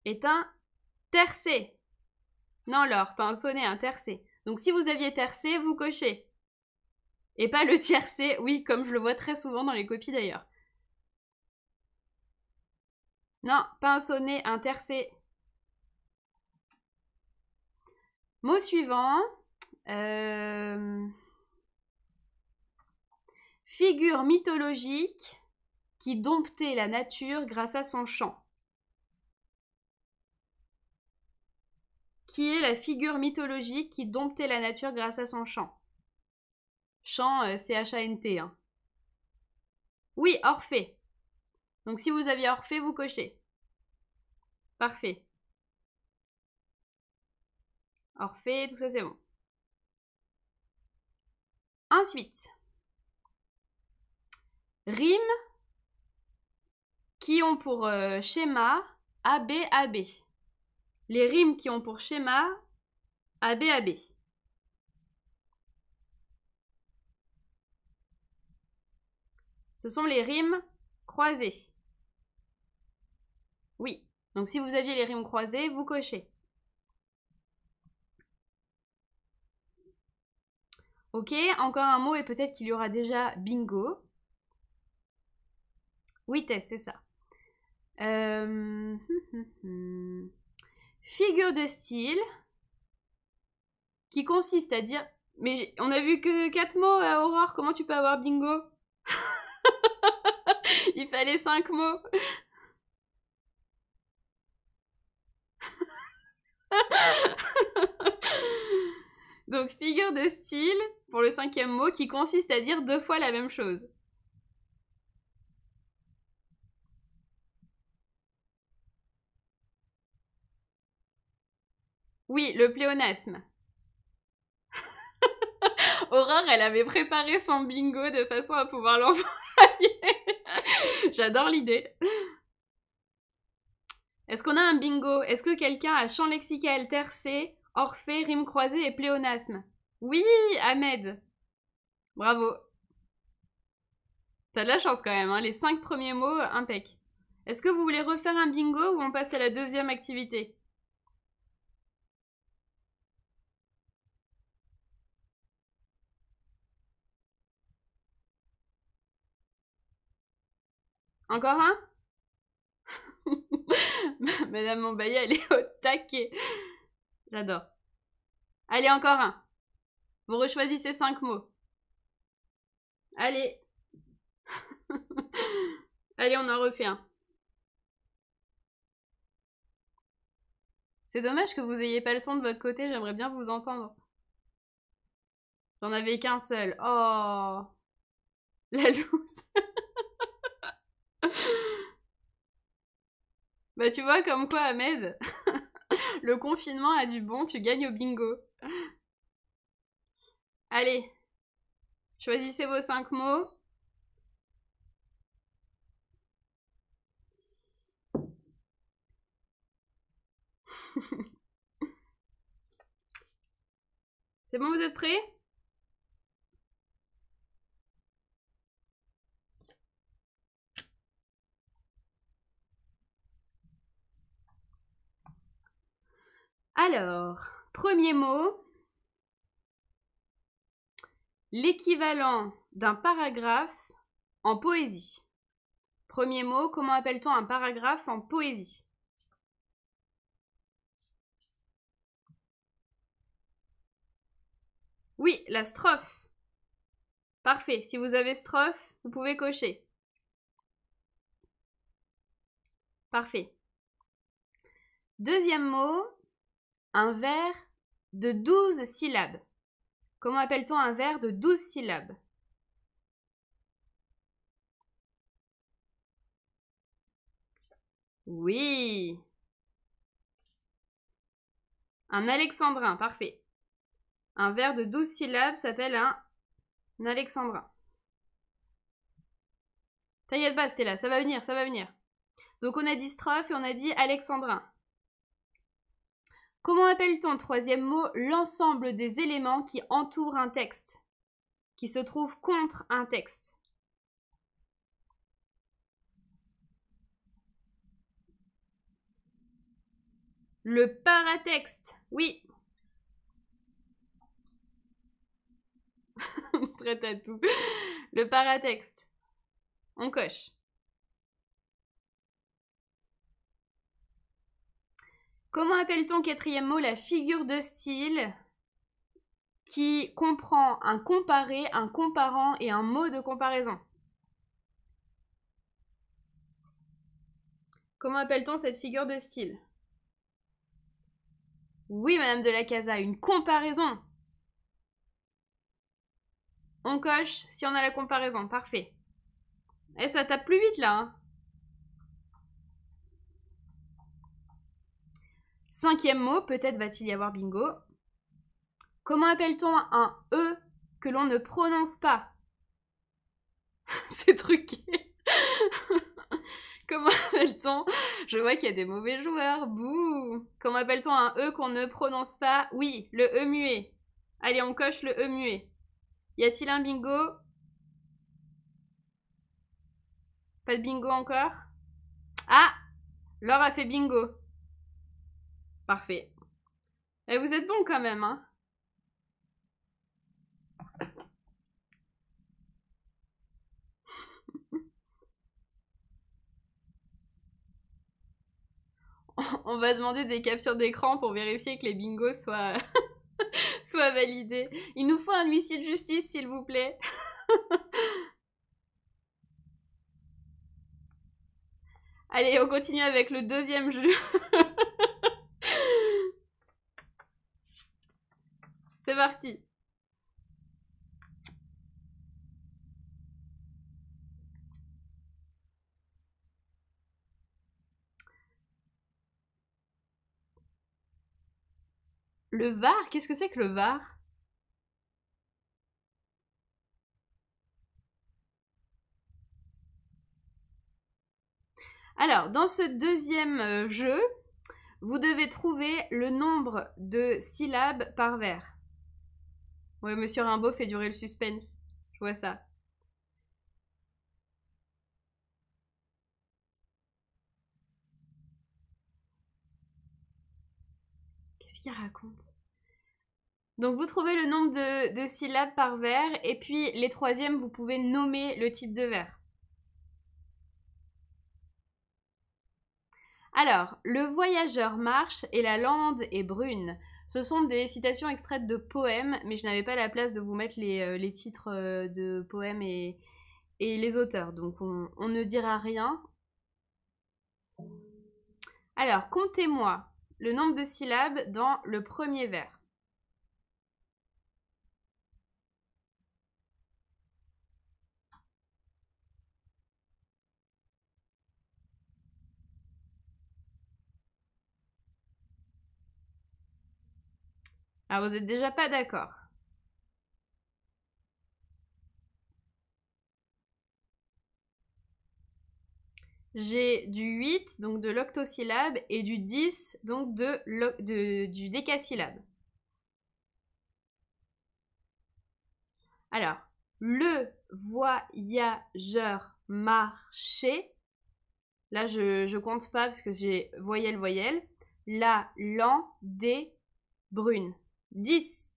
est un tercé. Non, l'or, pas un sonnet, un tercé. Donc si vous aviez tercé, vous cochez. Et pas le tiercé, oui, comme je le vois très souvent dans les copies d'ailleurs. Non, pas un sonnet, un tercé. Mot suivant. Euh, figure mythologique qui domptait la nature grâce à son chant. Qui est la figure mythologique qui domptait la nature grâce à son chant Chant, euh, C-H-A-N-T. Hein. Oui, Orphée. Donc si vous aviez Orphée, vous cochez. Parfait. Orphée, tout ça c'est bon. Ensuite, rimes qui ont pour euh, schéma ABAB. Les rimes qui ont pour schéma ABAB. Ce sont les rimes croisées. Oui. Donc si vous aviez les rimes croisées, vous cochez. Ok, encore un mot et peut-être qu'il y aura déjà bingo. Oui, c'est ça. Euh, figure de style qui consiste à dire. Mais on a vu que quatre mots, à euh, Aurore, comment tu peux avoir bingo Il fallait cinq mots. Donc figure de style pour le cinquième mot qui consiste à dire deux fois la même chose. Oui, le pléonasme. Aurore, elle avait préparé son bingo de façon à pouvoir l'envoyer. J'adore l'idée. Est-ce qu'on a un bingo Est-ce que quelqu'un a champ lexical tercé Orphée, rime croisée et pléonasme. Oui, Ahmed Bravo T'as de la chance quand même, hein les cinq premiers mots, impec. Est-ce que vous voulez refaire un bingo ou on passe à la deuxième activité Encore un Madame elle est au taquet. J'adore. Allez, encore un. Vous rechoisissez cinq mots. Allez. Allez, on en refait un. C'est dommage que vous n'ayez pas le son de votre côté, j'aimerais bien vous entendre. J'en avais qu'un seul. Oh La loose Bah tu vois comme quoi Ahmed Le confinement a du bon, tu gagnes au bingo. Allez, choisissez vos cinq mots. C'est bon, vous êtes prêts Alors, premier mot, l'équivalent d'un paragraphe en poésie. Premier mot, comment appelle-t-on un paragraphe en poésie Oui, la strophe. Parfait, si vous avez strophe, vous pouvez cocher. Parfait. Deuxième mot, un vers de 12 syllabes. Comment appelle-t-on un vers de 12 syllabes Oui. Un alexandrin, parfait. Un vers de 12 syllabes s'appelle un... alexandrin. T'inquiète pas, là, ça va venir, ça va venir. Donc on a dit strophe et on a dit alexandrin. Comment appelle-t-on, troisième mot, l'ensemble des éléments qui entourent un texte, qui se trouvent contre un texte Le paratexte, oui. Prête à tout. Le paratexte. On coche. Comment appelle-t-on quatrième mot la figure de style qui comprend un comparé, un comparant et un mot de comparaison Comment appelle-t-on cette figure de style Oui, Madame de la Casa, une comparaison. On coche si on a la comparaison, parfait. Et eh, ça tape plus vite là. Hein. Cinquième mot, peut-être va-t-il y avoir bingo. Comment appelle-t-on un E que l'on ne prononce pas C'est truqué. Comment appelle-t-on Je vois qu'il y a des mauvais joueurs. Bouh Comment appelle-t-on un E qu'on ne prononce pas Oui, le E muet. Allez, on coche le E muet. Y a-t-il un bingo Pas de bingo encore Ah Laure a fait bingo. Parfait. Et vous êtes bon quand même, hein? On va demander des captures d'écran pour vérifier que les bingos soient, soient validés. Il nous faut un huissier de justice, s'il vous plaît. Allez, on continue avec le deuxième jeu. parti. Le VAR, qu'est-ce que c'est que le VAR Alors, dans ce deuxième euh, jeu, vous devez trouver le nombre de syllabes par vers. Ouais, Monsieur Rimbaud fait durer le suspense. Je vois ça. Qu'est-ce qu'il raconte donc vous trouvez le nombre de, de, syllabes par vers et puis les troisièmes, vous pouvez nommer le type de vers. Alors, le voyageur marche et la lande est brune. Ce sont des citations extraites de poèmes, mais je n'avais pas la place de vous mettre les, euh, titres euh, de poèmes et, les auteurs. Donc on, on ne dira rien. Alors, comptez-moi le nombre de syllabes dans le premier vers. Alors ah, vous n'êtes déjà pas d'accord. J'ai du 8, donc de l'octosyllabe, et du 10, donc de, du décasyllabe. Alors, le voyageur marché. Là, je, ne compte pas parce que j'ai voyelle, voyelle. La, l'an, des, brune. 10.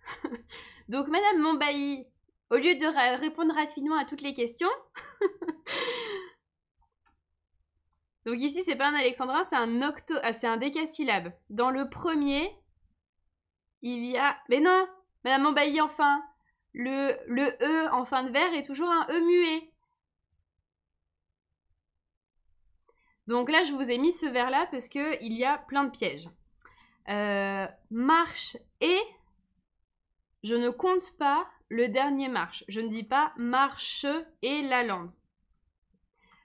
Donc, Madame Montbailly, au lieu de répondre rapidement à toutes les questions. Donc, ici, c'est pas un alexandrin, c'est un, octo... Ah, un décasyllabe. Dans le premier, il y a. Mais non Madame Montbailly, enfin le, le E en fin de vers est toujours un E muet. Donc là, je vous ai mis ce vers là parce qu'il y a plein de pièges. Euh, marche et je ne compte pas le dernier marche. Je ne dis pas marche et la lande.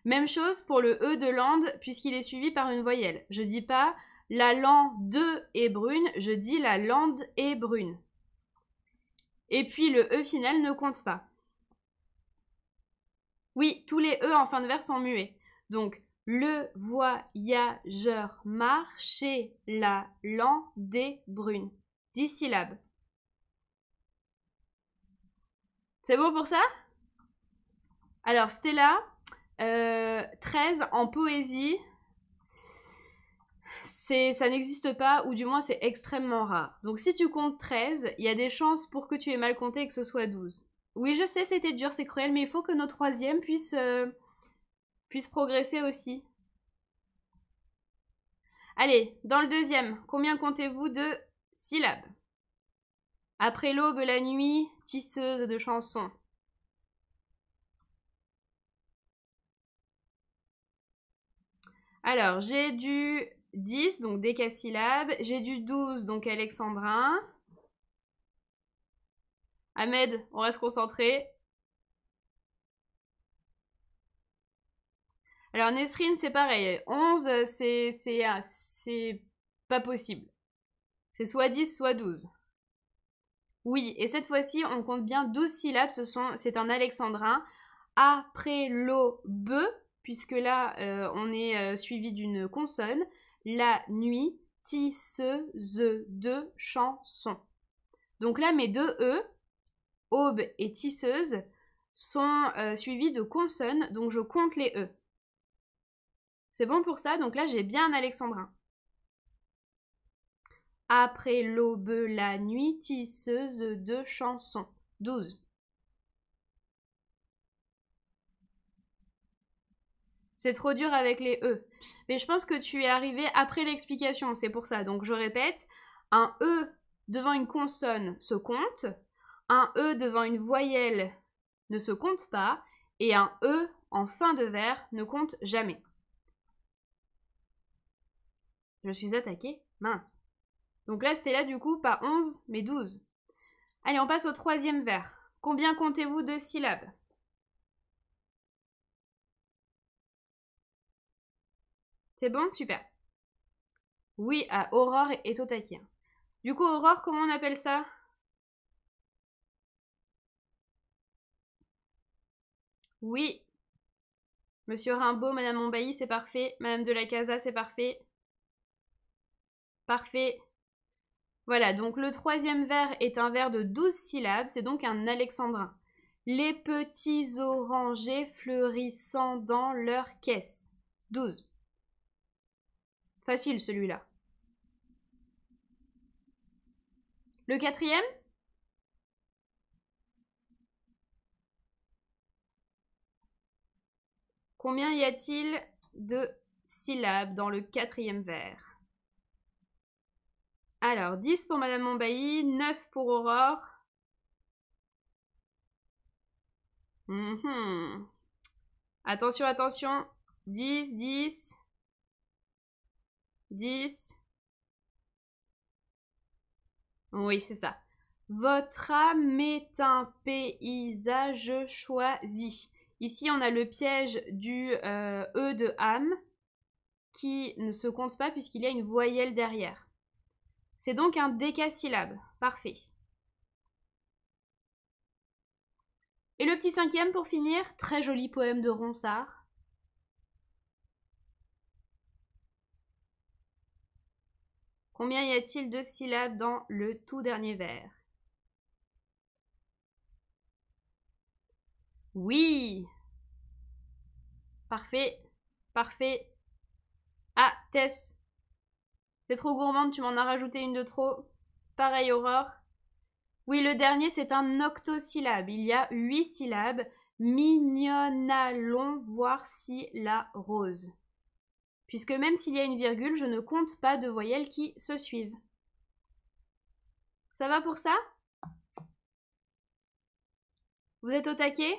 Même chose pour le E de lande puisqu'il est suivi par une voyelle. Je dis pas la lande est brune, je dis la lande est brune. Et puis le E final ne compte pas. Oui, tous les E en fin de vers sont muets. Donc le voyageur marche la lande brune. Dix syllabes. C'est bon pour ça Alors, Stella, euh, 13 en poésie, ça n'existe pas, ou du moins c'est extrêmement rare. Donc si tu comptes 13, il y a des chances pour que tu aies mal compté et que ce soit 12. Oui, je sais, c'était dur, c'est cruel, mais il faut que nos troisièmes puissent... Euh, puisse progresser aussi. Allez, dans le deuxième, combien comptez-vous de syllabes Après l'aube, la nuit, tisseuse de chansons. Alors, j'ai du 10, donc syllabes. J'ai du 12, donc alexandrin. Ahmed, on reste concentré. Alors Nesrine, c'est pareil. 11, euh, c'est, ah, c'est, pas possible. C'est soit 10, soit 12. Oui, et cette fois-ci, on compte bien 12 syllabes. Ce sont, c'est un alexandrin. Après l'aube, puisque là, euh, on est euh, suivi d'une consonne. La, nuit, tisseuse deux de, chanson. Donc là, mes deux E, aube et tisseuse, sont suivis de consonnes, donc je compte les E. C'est bon pour ça, donc là j'ai bien un alexandrin. Après l'aube, la nuit, tisseuse de chansons. 12. C'est trop dur avec les E. Mais je pense que tu es arrivé après l'explication, c'est pour ça. Donc je répète, un E devant une consonne se compte, un E devant une voyelle ne se compte pas, et un E en fin de vers ne compte jamais. Je suis attaqué. Mince. Donc là, c'est là du coup, pas 11, mais 12. Allez, on passe au troisième vers. Combien comptez-vous de syllabes C'est bon Super. Oui, à Aurore et au Du coup, Aurore, comment on appelle ça Oui. Monsieur Rimbaud, Madame Mombailly, c'est parfait. Madame de la Casa, c'est parfait. Parfait. Voilà, donc le troisième vers est un vers de 12 syllabes, c'est donc un alexandrin. Les petits orangers fleurissant dans leur caisse. 12. Facile celui-là. Le quatrième Combien y a-t-il de syllabes dans le quatrième vers alors, 10 pour Madame Mombailly, 9 pour Aurore. Mhm. Attention, attention. 10, 10. 10. Oui, c'est ça. Votre âme est un paysage choisi. Ici, on a le piège du euh, E de âme qui ne se compte pas puisqu'il y a une voyelle derrière. C'est donc un décasyllabe. Parfait. Et le petit cinquième pour finir, très joli poème de Ronsard. Combien y a-t-il de syllabes dans le tout dernier vers Oui Parfait, parfait. Ah, Tess, c'est trop gourmande, tu m'en as rajouté une de trop. Pareil, Aurore. Oui, le dernier, c'est un octosyllabe. Il y a huit syllabes. allons, voir si la rose. Puisque même s'il y a une virgule, je ne compte pas de voyelles qui se suivent. Ça va pour ça Vous êtes au taquet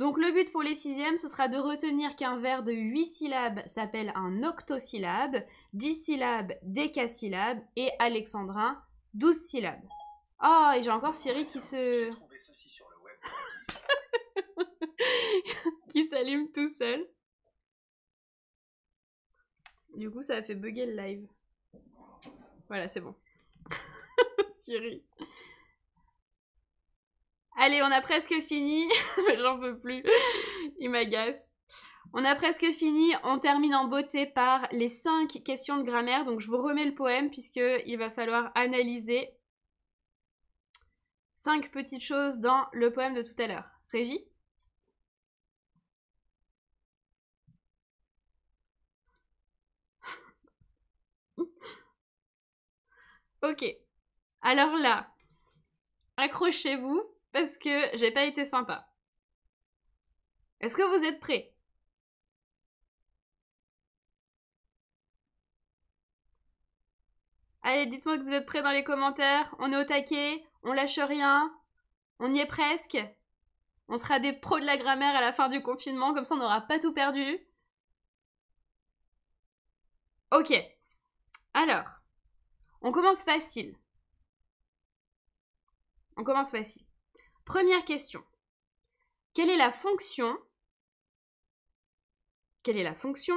Donc le but pour les sixièmes, ce sera de retenir qu'un vers de huit syllabes s'appelle un octosyllabe, dix syllabes décasyllabes et alexandrin douze syllabes. Oh, et j'ai encore Siri qui se... qui s'allume tout seul. Du coup, ça a fait bugger le live. Voilà, c'est bon. Siri. Allez, on a presque fini. J'en peux plus. Il m'agace. On a presque fini. On termine en beauté par les cinq questions de grammaire. Donc je vous remets le poème puisque il va falloir analyser cinq petites choses dans le poème de tout à l'heure. Régie Ok. Alors là, accrochez-vous parce que j'ai pas été sympa. Est-ce que vous êtes prêts Allez, dites-moi que vous êtes prêts dans les commentaires. On est au taquet, on lâche rien, on y est presque. On sera des pros de la grammaire à la fin du confinement, comme ça on n'aura pas tout perdu. Ok. Alors, on commence facile. On commence facile. Première question. Quelle est la fonction Quelle est la fonction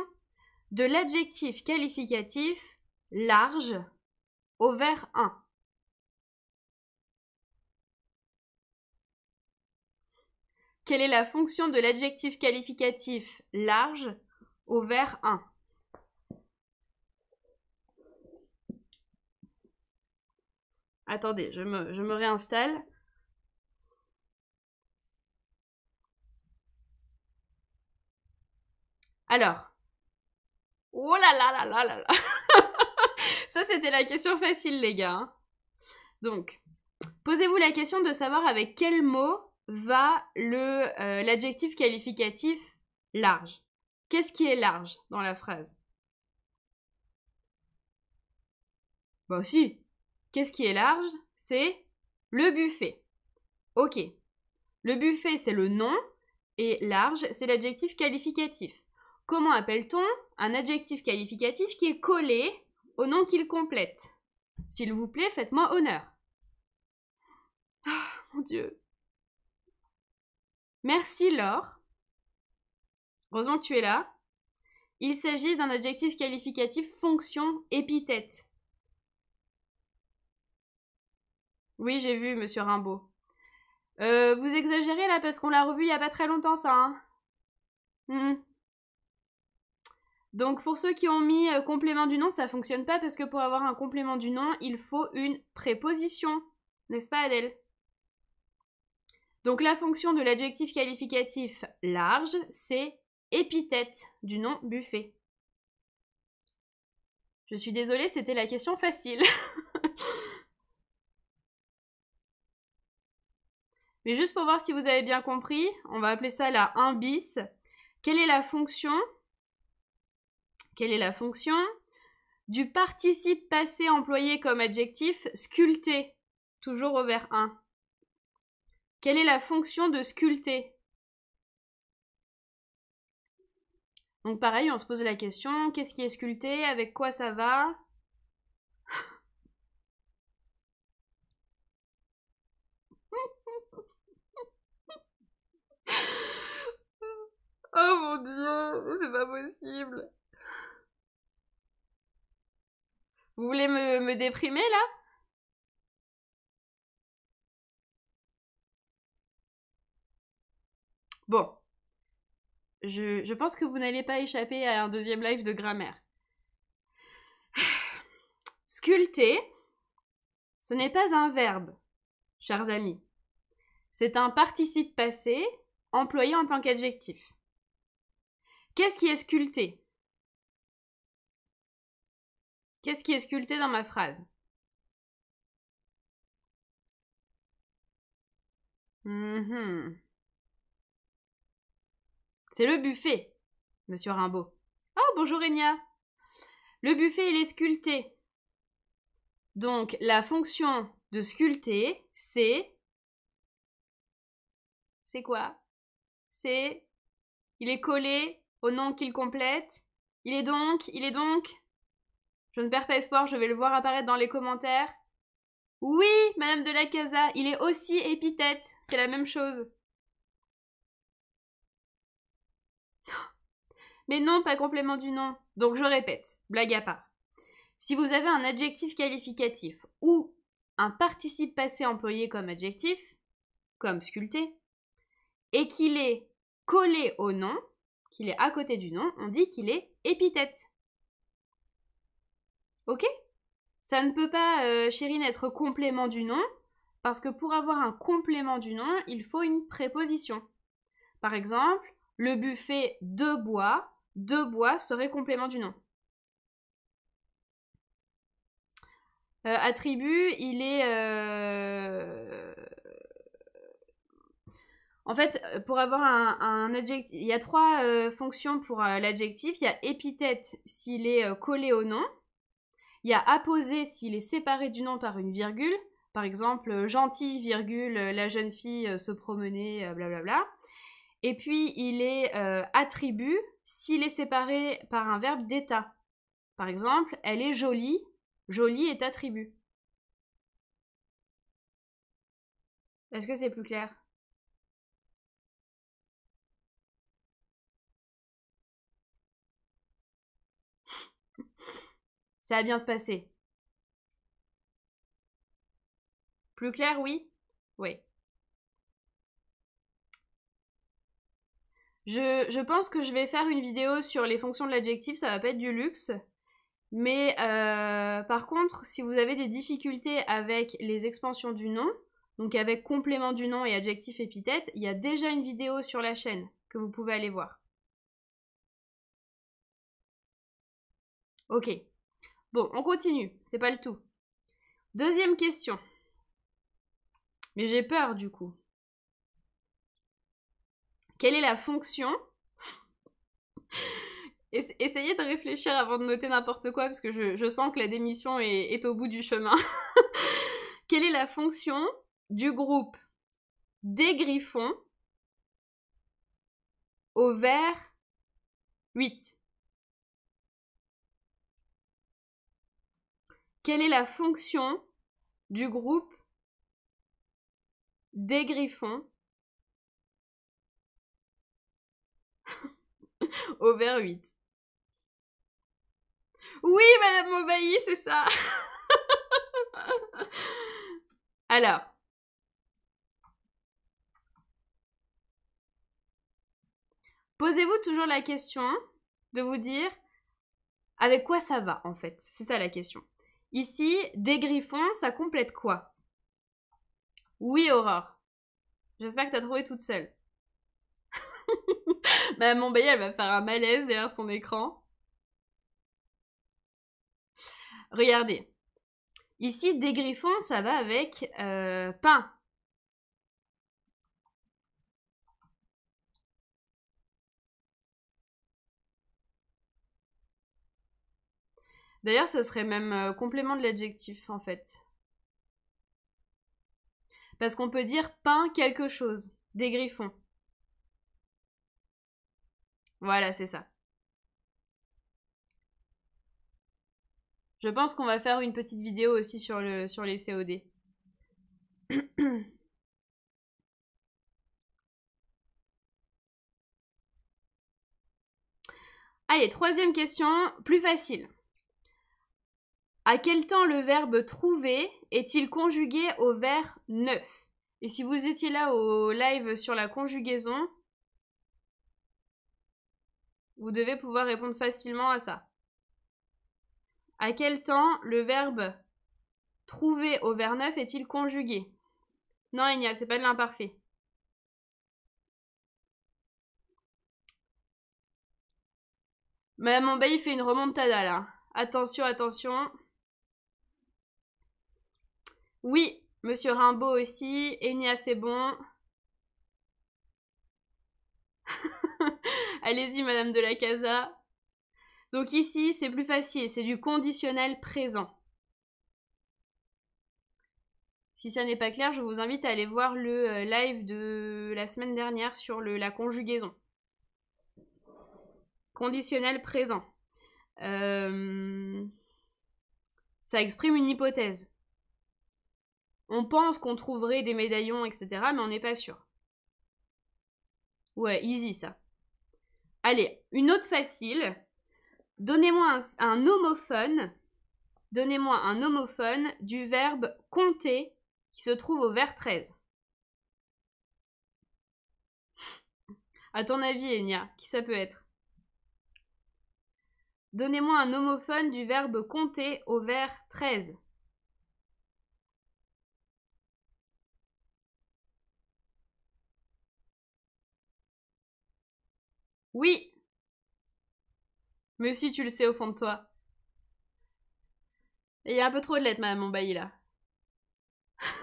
de l'adjectif qualificatif large au vert 1 Quelle est la fonction de l'adjectif qualificatif large au vert 1 Attendez, je me réinstalle. Alors. Oh là là là là là Ça, c'était la question facile, les gars. Hein. Donc, posez-vous la question de savoir avec quel mot va euh, l'adjectif qualificatif large. Qu'est-ce qui est large dans la phrase Bah aussi. Qu'est-ce qui est large C'est le buffet. Ok. Le buffet, c'est le nom et large, c'est l'adjectif qualificatif. Comment appelle-t-on un adjectif qualificatif qui est collé au nom qu'il complète S'il vous plaît, faites-moi honneur. Ah, mon Dieu. Merci Laure. Heureusement que tu es là. Il s'agit d'un adjectif qualificatif fonction épithète. Oui, j'ai vu, monsieur Rimbaud. Euh, vous exagérez là parce qu'on l'a revu il n'y a pas très longtemps, ça. Hein hmm. Donc pour ceux qui ont mis euh, complément du nom, ça fonctionne pas parce que pour avoir un complément du nom, il faut une préposition. N'est-ce pas Adèle Donc la fonction de l'adjectif qualificatif large, c'est épithète du nom buffet. Je suis désolée, c'était la question facile. Mais juste pour voir si vous avez bien compris, on va appeler ça la un bis. Quelle est la fonction quelle est la fonction Du participe passé employé comme adjectif sculpté, toujours au vers 1. Quelle est la fonction de sculpter Donc pareil, on se pose la question, qu'est-ce qui est sculpté Avec quoi ça va Oh mon dieu, c'est pas possible. Vous voulez me, déprimer là Bon. Je, je, pense que vous n'allez pas échapper à un deuxième live de grammaire. Sculpter, ce n'est pas un verbe, chers amis. C'est un participe passé employé en tant qu'adjectif. Qu'est-ce qui est sculpté Qu'est-ce qui est sculpté dans ma phrase mhm. C'est le buffet, monsieur Rimbaud. Oh, bonjour Enya. Le buffet, il est sculpté. Donc, la fonction de sculpter, c'est... C'est quoi C'est... Il est collé au nom qu'il complète. Il est donc, il est donc... Je ne perds pas espoir, je vais le voir apparaître dans les commentaires. Oui, Madame de la Casa, il est aussi épithète, c'est la même chose. Mais non, pas complément du nom. Donc je répète, blague à part. Si vous avez un adjectif qualificatif ou un participe passé employé comme adjectif, comme sculpté, et qu'il est collé au nom, qu'il est à côté du nom, on dit qu'il est épithète. Ok Ça ne peut pas, euh, chérie, Chérine, être complément du nom, parce que pour avoir un complément du nom, il faut une préposition. Par exemple, le buffet de bois, de bois serait complément du nom. Euh, attribut, il est... Euh, en fait, pour avoir un, adjectif, il y a trois fonctions pour l'adjectif. Il y a épithète s'il est collé au nom. Il y a apposé s'il est séparé du nom par une virgule. Par exemple, euh, gentille, virgule, euh, la jeune fille euh, se promenait, blablabla. Et puis, il est attribut s'il est séparé par un verbe d'état. Par exemple, elle est jolie, jolie est attribut. Est-ce que c'est plus clair Ça a bien se passer. Plus clair, oui Oui. Je, pense que je vais faire une vidéo sur les fonctions de l'adjectif, ça va pas être du luxe. Mais euh, par contre, si vous avez des difficultés avec les expansions du nom, donc avec complément du nom et adjectif épithète, il y a déjà une vidéo sur la chaîne que vous pouvez aller voir. Ok, Bon, on continue. C'est pas le tout. Deuxième question. Mais j'ai peur du coup. Quelle est la fonction Essayez de réfléchir avant de noter n'importe quoi parce que je, sens que la démission est, est au bout du chemin. Quelle est la fonction du groupe des griffons au vert 8 Quelle est la fonction du groupe des griffons au vers 8 Oui, Madame Mobailly, c'est ça Alors, posez-vous toujours la question de vous dire avec quoi ça va en fait. C'est ça la question. Ici, des griffons, ça complète quoi Oui, Aurore. J'espère que t'as trouvé toute seule. Bah, mon bébé, elle va faire un malaise derrière son écran. Regardez. Ici, des griffons, ça va avec euh, pain. D'ailleurs, ça serait même euh, complément de l'adjectif, en fait. Parce qu'on peut dire peint quelque chose, des griffons. Voilà, c'est ça. Je pense qu'on va faire une petite vidéo aussi sur, le, sur les COD. Allez, troisième question, plus facile. À quel temps le verbe trouver est-il conjugué au verbe neuf Et si vous étiez là au live sur la conjugaison, vous devez pouvoir répondre facilement à ça. À quel temps le verbe trouver au verbe neuf est-il conjugué Non, il n'y a, c'est pas de l'imparfait. Madame Mbaye fait une remontada là. Attention, attention. Oui, Monsieur Rimbaud aussi. Enya, c'est bon. Allez-y, Madame de la Casa. Donc ici, c'est plus facile, c'est du conditionnel présent. Si ça n'est pas clair, je vous invite à aller voir le euh, live de la semaine dernière sur la conjugaison. Conditionnel présent. Euh, ça exprime une hypothèse. On pense qu'on trouverait des médaillons, etc., mais on n'est pas sûr. Ouais, easy ça. Allez, une autre facile. Donnez-moi un, homophone. Donnez-moi un homophone du verbe compter qui se trouve au vers 13. À ton avis, Enya, qui ça peut être Donnez-moi un homophone du verbe compter au vers 13. Oui Mais si, tu le sais au fond de toi. Il y a un peu trop de lettres, madame bailli là.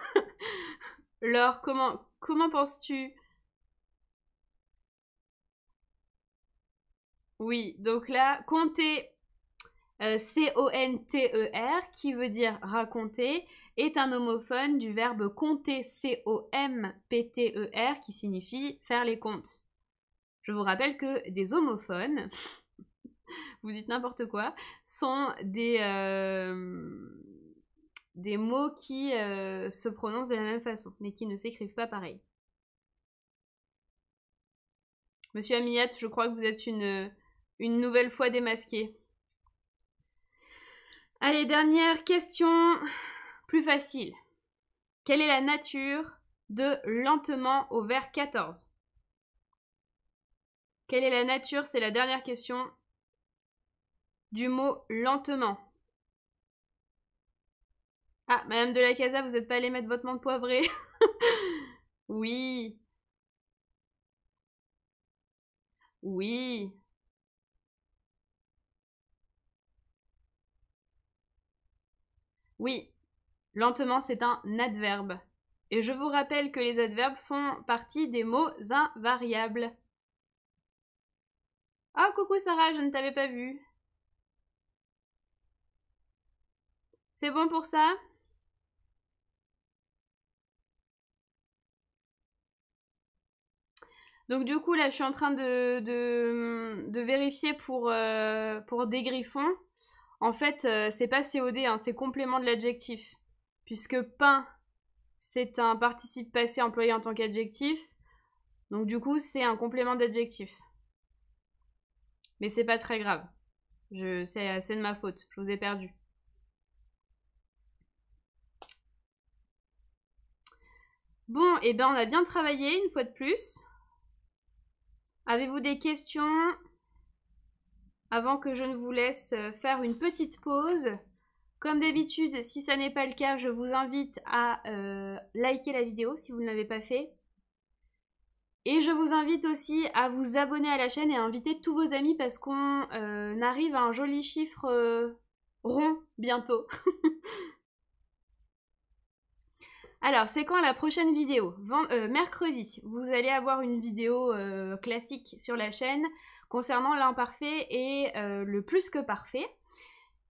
Laure, comment, comment penses-tu Oui, donc là, compter, euh, e C-O-N-T-E-R, qui veut dire raconter, est un homophone du verbe compter, C-O-M-P-T-E-R, qui signifie faire les comptes. Je vous rappelle que des homophones, vous dites n'importe quoi, sont des, euh, des mots qui euh, se prononcent de la même façon, mais qui ne s'écrivent pas pareil. Monsieur Amiyat, je crois que vous êtes une, une nouvelle fois démasqué. Allez, dernière question plus facile. Quelle est la nature de lentement au vers 14 quelle est la nature C'est la dernière question du mot lentement. Ah, Madame de la Casa, vous n'êtes pas allée mettre votre menthe poivrée Oui. Oui. Oui, lentement c'est un adverbe. Et je vous rappelle que les adverbes font partie des mots invariables. Oh, coucou Sarah, je ne t'avais pas vu. C'est bon pour ça Donc du coup, là, je suis en train de, vérifier pour, euh, pour des griffons. En fait, euh, c'est pas COD, hein, c'est complément de l'adjectif. Puisque pain, c'est un participe passé employé en tant qu'adjectif. Donc du coup, c'est un complément d'adjectif. Mais c'est pas très grave. Je, euh, c'est, de ma faute. Je vous ai perdu. Bon, et eh ben on a bien travaillé une fois de plus. Avez-vous des questions avant que je ne vous laisse euh, faire une petite pause Comme d'habitude, si ça n'est pas le cas, je vous invite à euh, liker la vidéo si vous ne l'avez pas fait, et je vous invite aussi à vous abonner à la chaîne et à inviter tous vos amis parce qu'on euh, arrive à un joli chiffre euh, rond bientôt. Alors, c'est quand la prochaine vidéo euh, Mercredi, vous allez avoir une vidéo classique sur la chaîne concernant l'imparfait et le plus que parfait.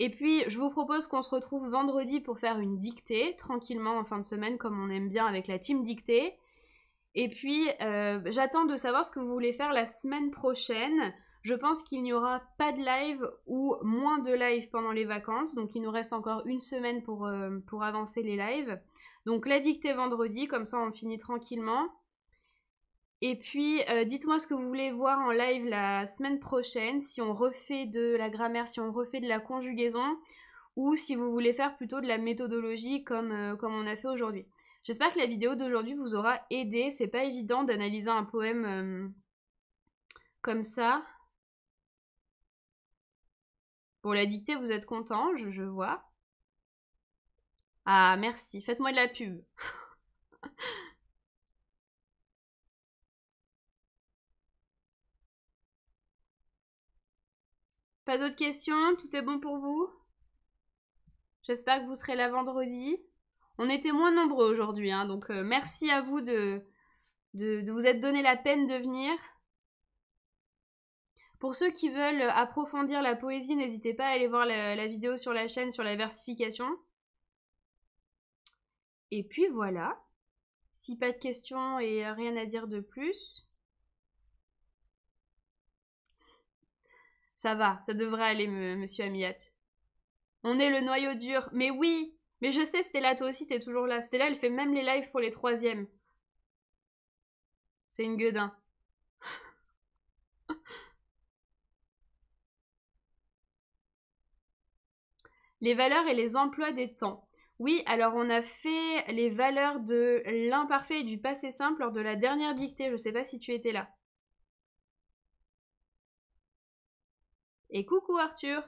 Et puis, je vous propose qu'on se retrouve vendredi pour faire une dictée, tranquillement en fin de semaine, comme on aime bien avec la team dictée. Et puis, euh, j'attends de savoir ce que vous voulez faire la semaine prochaine. Je pense qu'il n'y aura pas de live ou moins de live pendant les vacances. Donc, il nous reste encore une semaine pour, euh, avancer les lives. Donc, la dictée vendredi, comme ça on finit tranquillement. Et puis, euh, dites-moi ce que vous voulez voir en live la semaine prochaine, si on refait de la grammaire, si on refait de la conjugaison, ou si vous voulez faire plutôt de la méthodologie comme on a fait aujourd'hui. J'espère que la vidéo d'aujourd'hui vous aura aidé. C'est pas évident d'analyser un poème euh, comme ça. Pour la dictée, vous êtes content, je, je vois. Ah, merci. Faites-moi de la pub. Pas d'autres questions Tout est bon pour vous J'espère que vous serez là vendredi. On était moins nombreux aujourd'hui, hein, donc euh, merci à vous de, vous être donné la peine de venir. Pour ceux qui veulent approfondir la poésie, n'hésitez pas à aller voir la, la, vidéo sur la chaîne sur la versification. Et puis voilà. Si pas de questions et rien à dire de plus. Ça va, ça devrait aller, monsieur Amiat. On est le noyau dur. Mais oui, mais je sais, Stella, toi aussi, t'es toujours là. Stella, elle fait même les lives pour les troisièmes. C'est une gueudin. les valeurs et les emplois des temps. Oui, alors on a fait les valeurs de l'imparfait et du passé simple lors de la dernière dictée. Je ne sais pas si tu étais là. Et coucou Arthur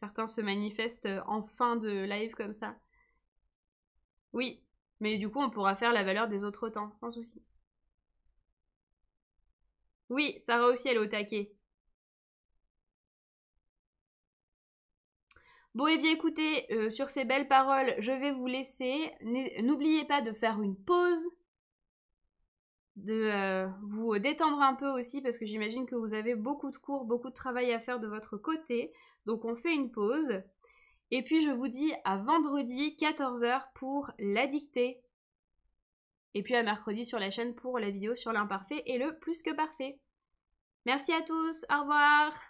Certains se manifestent euh, en fin de live comme ça. Oui, mais du coup, on pourra faire la valeur des autres temps, sans souci. Oui, Sarah aussi, elle est au taquet. Bon, et eh bien écoutez, euh, sur ces belles paroles, je vais vous laisser. N'oubliez pas de faire une pause, de euh, vous détendre un peu aussi, parce que j'imagine que vous avez beaucoup de cours, beaucoup de travail à faire de votre côté. Donc on fait une pause. Et puis je vous dis à vendredi 14h pour la dictée. Et puis à mercredi sur la chaîne pour la vidéo sur l'imparfait et le plus que parfait. Merci à tous, au revoir